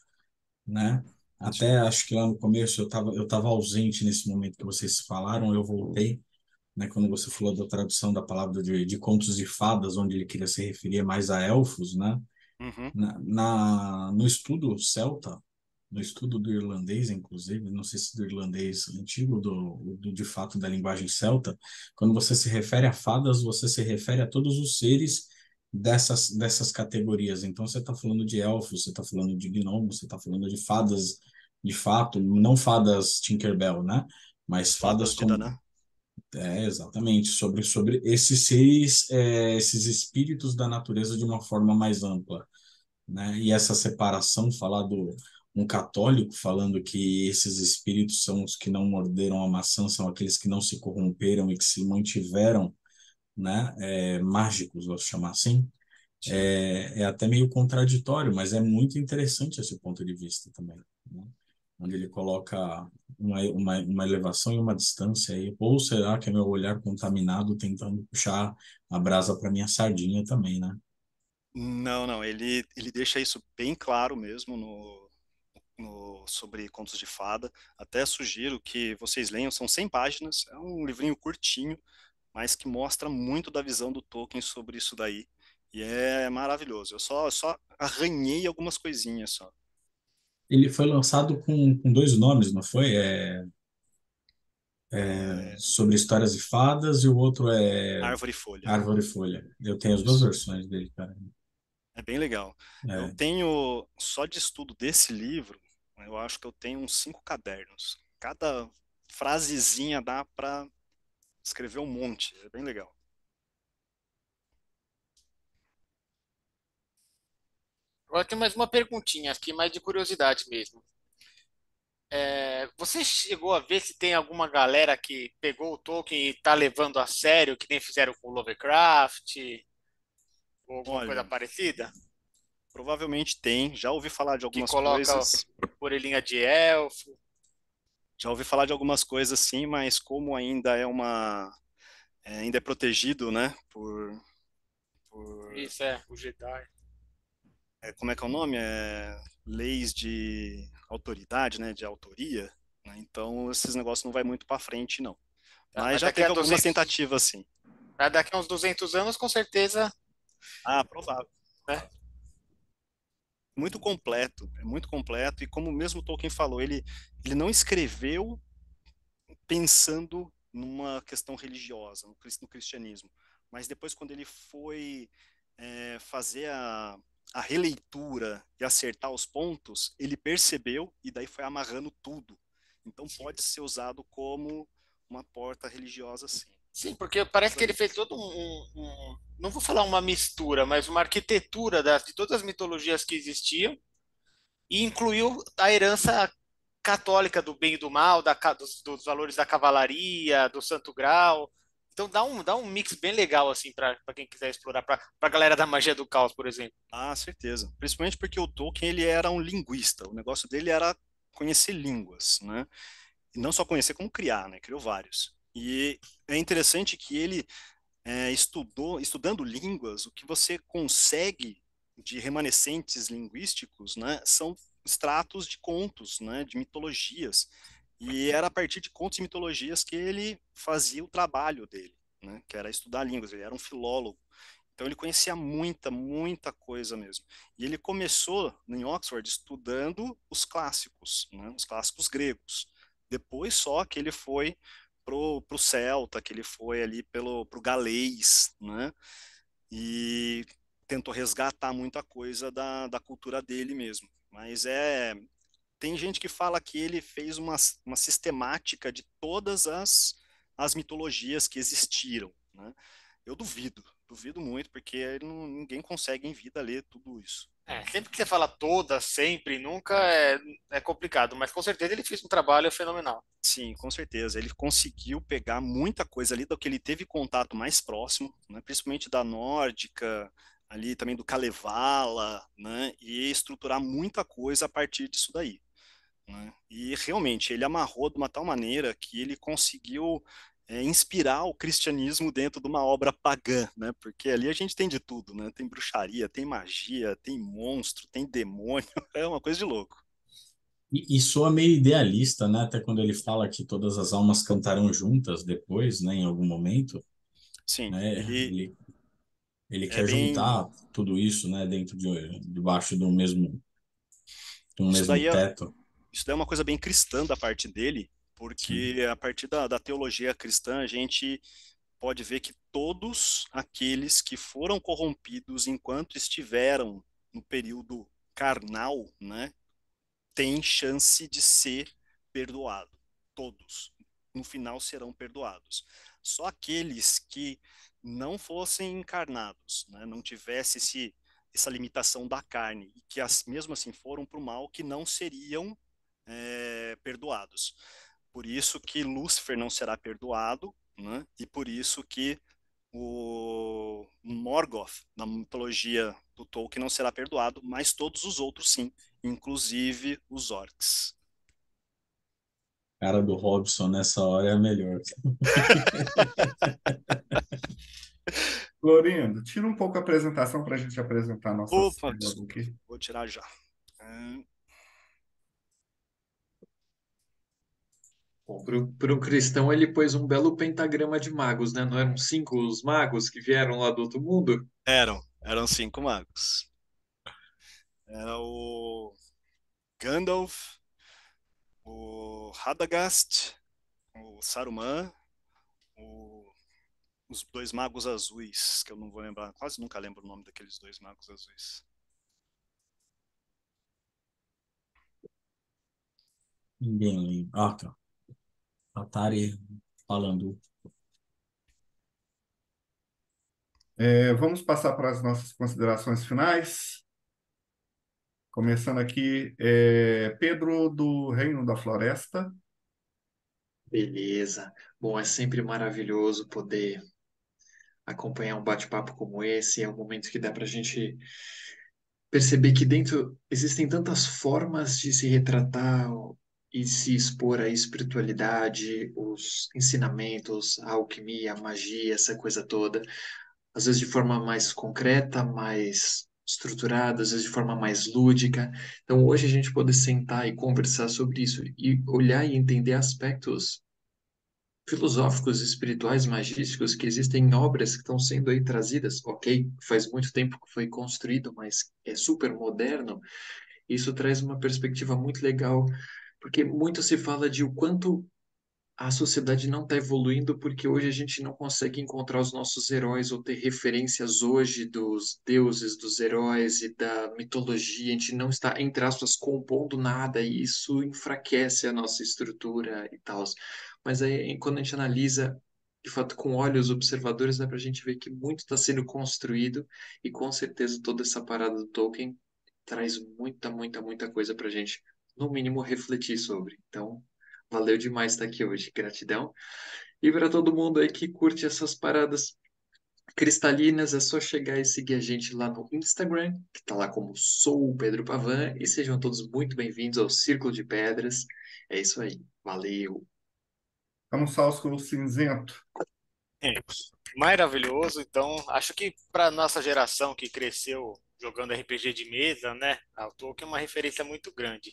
né? Até acho que lá no começo eu estava eu tava ausente nesse momento que vocês falaram, eu voltei, né, quando você falou da tradução da palavra de, de contos de fadas, onde ele queria se referir mais a elfos, né? Uhum. Na, na, no estudo celta, no estudo do irlandês, inclusive, não sei se do irlandês antigo, do, do, de fato da linguagem celta, quando você se refere a fadas, você se refere a todos os seres dessas, dessas categorias. Então, você está falando de elfos, você está falando de gnomos, você está falando de fadas, de fato, não fadas Tinkerbell, né? Mas fadas, como... Né? É, exatamente, sobre, sobre esses seres, é, esses espíritos da natureza de uma forma mais ampla. Né? E essa separação, falar do um católico falando que esses espíritos são os que não morderam a maçã, são aqueles que não se corromperam e que se mantiveram né, é, mágicos, vamos chamar assim, é, é até meio contraditório, mas é muito interessante esse ponto de vista também. Né? onde ele coloca uma, uma, uma elevação e uma distância aí, ou será que é meu olhar contaminado tentando puxar a brasa para minha sardinha também, né?
Não, não, ele, ele deixa isso bem claro mesmo no, no, sobre contos de fada. Até sugiro que vocês leiam, são 100 páginas, é um livrinho curtinho, mas que mostra muito da visão do Tolkien sobre isso daí. E é maravilhoso. Eu só, eu só arranhei algumas coisinhas só
ele foi lançado com, com dois nomes, não foi? É, é, sobre histórias e fadas e o outro é Árvore e Folha. Árvore e Folha. Eu tenho as duas versões dele, cara.
É bem legal. É. Eu tenho só de estudo desse livro, eu acho que eu tenho uns cinco cadernos. Cada frasezinha dá para escrever um monte. É bem legal.
Agora tem mais uma perguntinha aqui, mais de curiosidade mesmo. É, você chegou a ver se tem alguma galera que pegou o Tolkien e está levando a sério, que nem fizeram com o Lovecraft? Ou alguma Olha, coisa parecida?
Provavelmente tem. Já ouvi falar de algumas coisas. Que coloca coisas.
orelhinha de elfo.
Já ouvi falar de algumas coisas sim, mas como ainda é uma... É, ainda é protegido, né? Por, por... Isso,
é. O Jedi
é, como é que é o nome? É, leis de autoridade, né, de autoria. Né? Então, esses negócios não vai muito para frente, não. Tá, mas, Mas já tem algumas 200... tentativas, assim Daqui a uns 200 anos, com certeza. Ah, provável. Né? Muito completo, é muito completo. E como mesmo Tolkien falou, ele, ele não escreveu pensando numa questão religiosa, no cristianismo. Mas depois, quando ele foi é, fazer a, a releitura e acertar os pontos, ele percebeu e daí foi amarrando tudo. Então pode ser usado como uma porta religiosa, sim. Sim, porque parece que ele fez todo um,
um,
não vou falar uma mistura, mas uma arquitetura das, de todas as mitologias que existiam e incluiu a herança católica do bem e do mal, da, dos, dos valores da cavalaria, do santo grau, então dá um, dá um mix bem legal, assim, para quem quiser explorar, para a galera da magia do caos, por exemplo.
Ah, certeza. Principalmente porque o Tolkien, ele era um linguista. O negócio dele era conhecer línguas, né? E não só conhecer, como criar, né? Criou vários. E é interessante que ele é, estudou, estudando línguas, o que você consegue de remanescentes linguísticos, né? São extratos de contos, né? De mitologias. E era a partir de contos e mitologias que ele fazia o trabalho dele, né? que era estudar línguas, ele era um filólogo. Então ele conhecia muita, muita coisa mesmo. E ele começou em Oxford estudando os clássicos, né? os clássicos gregos. Depois só que ele foi pro, pro celta, que ele foi ali pelo pro galês, né? E tentou resgatar muita coisa da, da cultura dele mesmo. Mas é tem gente que fala que ele fez uma, uma sistemática de todas as, as mitologias que existiram. Né? Eu duvido, duvido muito, porque não, ninguém consegue em vida ler tudo isso.
É,
sempre que você fala toda, sempre, nunca é, é complicado, mas com certeza ele fez um trabalho
fenomenal. Sim, com certeza. Ele conseguiu pegar muita coisa ali do que ele teve contato mais próximo, né? principalmente da nórdica, ali também do Kalevala, né? e estruturar muita coisa a partir disso daí. Né? E realmente ele amarrou de uma tal maneira que ele conseguiu é, inspirar o cristianismo dentro de uma obra pagã, né? Porque ali a gente tem de tudo, né? Tem bruxaria, tem magia, tem monstro, tem demônio, é uma coisa de louco.
E, e soa meio idealista, né? Até quando ele fala que todas as almas cantarão juntas depois, né? Em algum momento. Sim. Né? Ele, ele, ele é quer bem... juntar tudo isso, né? Dentro de debaixo do mesmo, do mesmo é teto.
É... Isso daí é uma coisa bem cristã da parte dele, porque Sim. a partir da, da teologia cristã a gente pode ver que todos aqueles que foram corrompidos enquanto estiveram no período carnal, né, têm chance de ser perdoado. Todos, no final, serão perdoados. Só aqueles que não fossem encarnados, né, não tivesse esse, essa limitação da carne e que as, mesmo assim foram para o mal, que não seriam é, perdoados. Por isso que Lúcifer não será perdoado, né? e por isso que o Morgoth, na mitologia do Tolkien, não será perdoado, mas todos os outros sim, inclusive os orcs.
Cara do Robson nessa hora é a melhor.
Florindo, tira um pouco a apresentação para a gente apresentar a nossa Opa, desculpa,
vou tirar já. Para um cristão, ele pôs um belo pentagrama de magos, né? Não eram cinco os magos que vieram lá do outro mundo? Eram, eram cinco magos.
Era o Gandalf, o Radagast, o Saruman, o... os dois magos azuis, que eu não vou lembrar, quase nunca lembro o nome daqueles dois magos azuis.
Ninguém lembra. Ah, tá a falando.
É, vamos passar para as nossas considerações finais. Começando aqui, é, Pedro do Reino da Floresta.
Beleza. Bom, é sempre maravilhoso poder acompanhar um bate-papo como esse. É um momento que dá para a gente perceber que dentro existem tantas formas de se retratar e se expor à espiritualidade, os ensinamentos, a alquimia, a magia, essa coisa toda, às vezes de forma mais concreta, mais estruturada, às vezes de forma mais lúdica. Então, hoje a gente pode sentar e conversar sobre isso e olhar e entender aspectos filosóficos, espirituais, magísticos que existem em obras que estão sendo aí trazidas, ok, faz muito tempo que foi construído, mas é super moderno. Isso traz uma perspectiva muito legal porque muito se fala de o quanto a sociedade não está evoluindo porque hoje a gente não consegue encontrar os nossos heróis ou ter referências hoje dos deuses, dos heróis e da mitologia. A gente não está, entre aspas, compondo nada e isso enfraquece a nossa estrutura e tal. Mas aí, quando a gente analisa, de fato, com olhos observadores, dá para a gente ver que muito está sendo construído e com certeza toda essa parada do Tolkien traz muita, muita, muita coisa para a gente no mínimo, refletir sobre. Então, valeu demais estar aqui hoje. Gratidão. E para todo mundo aí que curte essas paradas cristalinas, é só chegar e seguir a gente lá no Instagram, que está lá como Sou Pedro Pavan. E sejam todos muito bem-vindos ao Círculo de Pedras. É isso aí. Valeu.
Vamos ao o Cinzento.
Maravilhoso. Então, acho que para nossa geração que cresceu jogando RPG de mesa, né? O Tolkien é uma referência muito grande.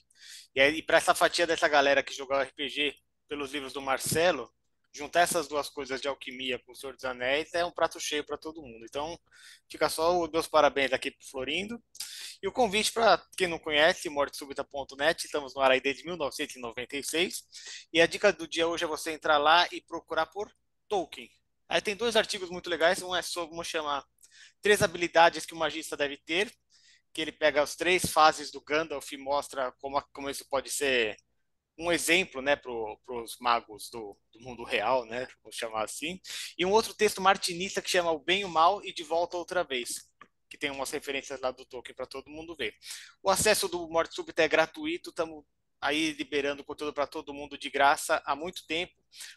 E, e para essa fatia dessa galera que jogava RPG pelos livros do Marcelo, juntar essas duas coisas de alquimia com o Senhor dos Anéis é um prato cheio para todo mundo. Então, fica só os meus parabéns aqui para Florindo. E o convite para quem não conhece, mortesubita.net, estamos no ar desde 1996. E a dica do dia hoje é você entrar lá e procurar por Tolkien. Aí tem dois artigos muito legais, um é sobre como chamar três habilidades que o magista deve ter, que ele pega as três fases do Gandalf e mostra como, como isso pode ser um exemplo né, para os magos do, do, mundo real, né, vou chamar assim. E um outro texto martinista que chama O Bem e o Mal e De Volta Outra Vez, que tem umas referências lá do Tolkien para todo mundo ver. O acesso do Morte Súbita é gratuito, estamos aí liberando conteúdo para todo mundo de graça há muito tempo.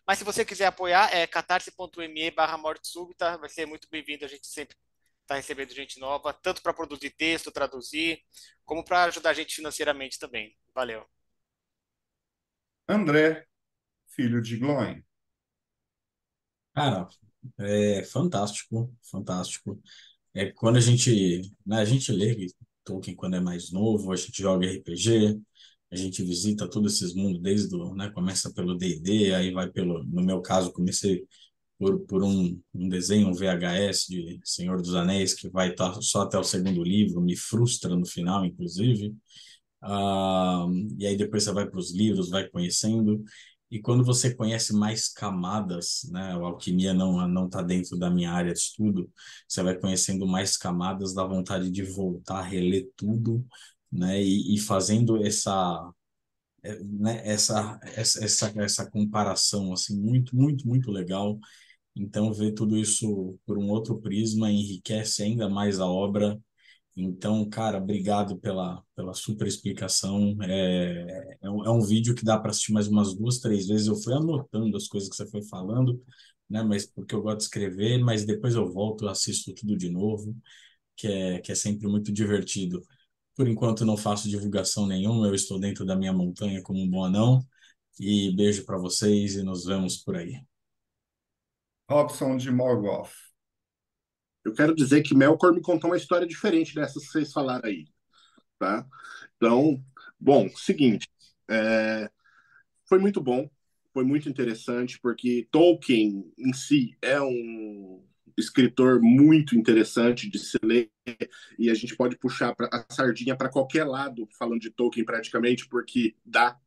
Mas se você quiser apoiar, é catarse.me barra morte súbita, vai ser muito bem-vindo, a gente sempre está recebendo gente nova, tanto para produzir texto, traduzir, como para ajudar a gente financeiramente também. Valeu.
André, filho de Gloin. Cara, é
fantástico, fantástico. É quando a gente, né, a gente lê Tolkien quando é mais novo, a gente joga RPG, a gente visita todos esses mundos, desde o, né, começa pelo D&D, aí vai pelo, no meu caso, comecei por, por um, um desenho, um VHS de Senhor dos Anéis, que vai tá só até o segundo livro, me frustra no final, inclusive. Ah, e aí depois você vai para os livros, vai conhecendo, e quando você conhece mais camadas, né, a alquimia não não está dentro da minha área de estudo, você vai conhecendo mais camadas, da vontade de voltar, reler tudo né? E, e fazendo essa, eh, né? essa, essa, essa, essa comparação assim muito, muito, muito legal. Então, ver tudo isso por um outro prisma enriquece ainda mais a obra. Então, cara, obrigado pela, pela super explicação. É, é, um, é um vídeo que dá para assistir mais umas duas, três vezes. Eu fui anotando as coisas que você foi falando, né? Mas porque eu gosto de escrever, mas depois eu volto, assisto tudo de novo, que é, que é sempre muito divertido. Por enquanto não faço divulgação nenhuma, eu estou dentro da minha montanha como um bom anão. E
beijo para vocês e nos vemos por aí. Robson de Morgoth. Eu quero dizer que Melkor me contou uma história diferente dessas que vocês falaram aí. Tá? Então, bom, seguinte. É... Foi muito bom, foi muito interessante, porque Tolkien em si é um escritor muito interessante de se ler, e a gente pode puxar a sardinha para qualquer lado, falando de Tolkien praticamente, porque dá,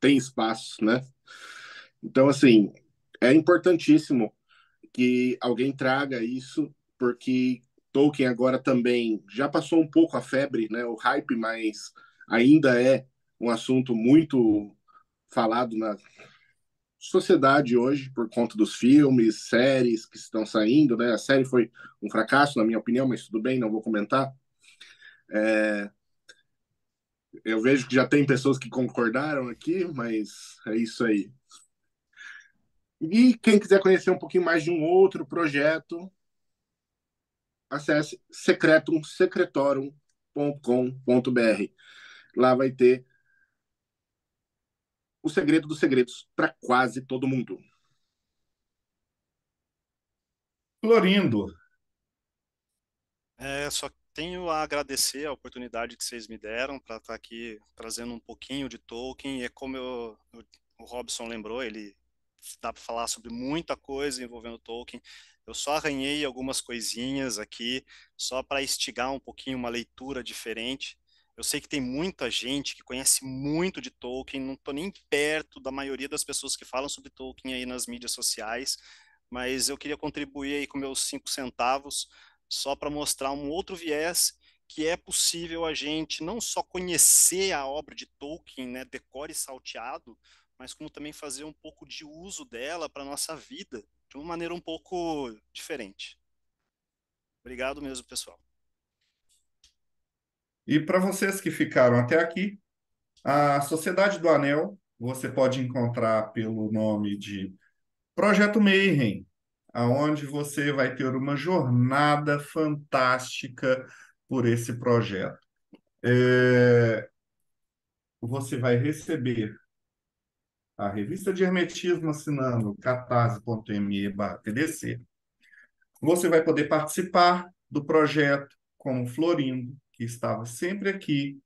tem espaço, né? Então, assim, é importantíssimo que alguém traga isso, porque Tolkien agora também já passou um pouco a febre, né, o hype, mas ainda é um assunto muito falado na, sociedade hoje, por conta dos filmes, séries que estão saindo, né? A série foi um fracasso, na minha opinião, mas tudo bem, não vou comentar. É... Eu vejo que já tem pessoas que concordaram aqui, mas é isso aí. E quem quiser conhecer um pouquinho mais de um outro projeto, acesse secretumsecretorum.com.br. Lá vai ter o segredo dos segredos para quase todo mundo. Florindo.
É, só tenho a agradecer a oportunidade que vocês me deram para estar tá aqui trazendo um pouquinho de Tolkien. é como eu, o Robson lembrou, ele dá para falar sobre muita coisa envolvendo Tolkien. Eu só arranhei algumas coisinhas aqui, só para instigar um pouquinho uma leitura diferente. Eu sei que tem muita gente que conhece muito de Tolkien, não estou nem perto da maioria das pessoas que falam sobre Tolkien aí nas mídias sociais, mas eu queria contribuir aí com meus cinco centavos só para mostrar um outro viés que é possível a gente não só conhecer a obra de Tolkien, né, decore salteado, mas como também fazer um pouco de uso dela para nossa vida de uma maneira um pouco diferente. Obrigado mesmo, pessoal.
E para vocês que ficaram até aqui, a Sociedade do Anel você pode encontrar pelo nome de Projeto Mayhem, aonde você vai ter uma jornada fantástica por esse projeto. É... Você vai receber a revista de hermetismo assinando catarse.me Você vai poder participar do projeto como Florindo, que estava sempre aqui,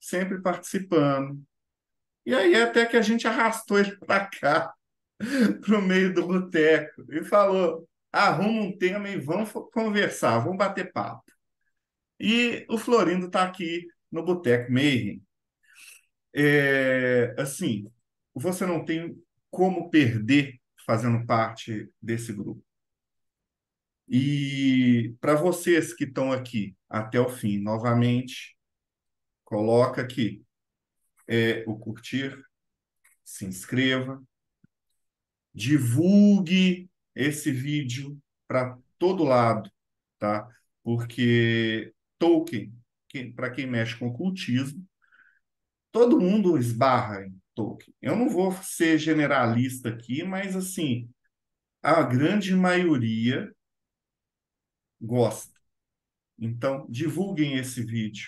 sempre participando. E aí até que a gente arrastou ele para cá, para o meio do boteco, e falou: arruma um tema e vamos conversar, vamos bater papo. E o Florindo está aqui no Boteco Meirin. É, assim, você não tem como perder fazendo parte desse grupo. E para vocês que estão aqui, até o fim. Novamente, coloca aqui é, o curtir, se inscreva, divulgue esse vídeo para todo lado, tá? Porque Tolkien, que, para quem mexe com cultismo, todo mundo esbarra em Tolkien. Eu não vou ser generalista aqui, mas assim, a grande maioria gosta então, divulguem esse vídeo,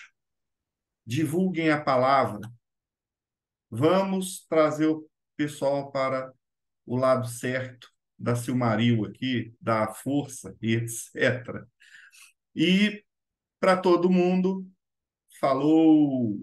divulguem a palavra. Vamos trazer o pessoal para o lado certo da Silmaril aqui, da força e etc. E para todo mundo, falou!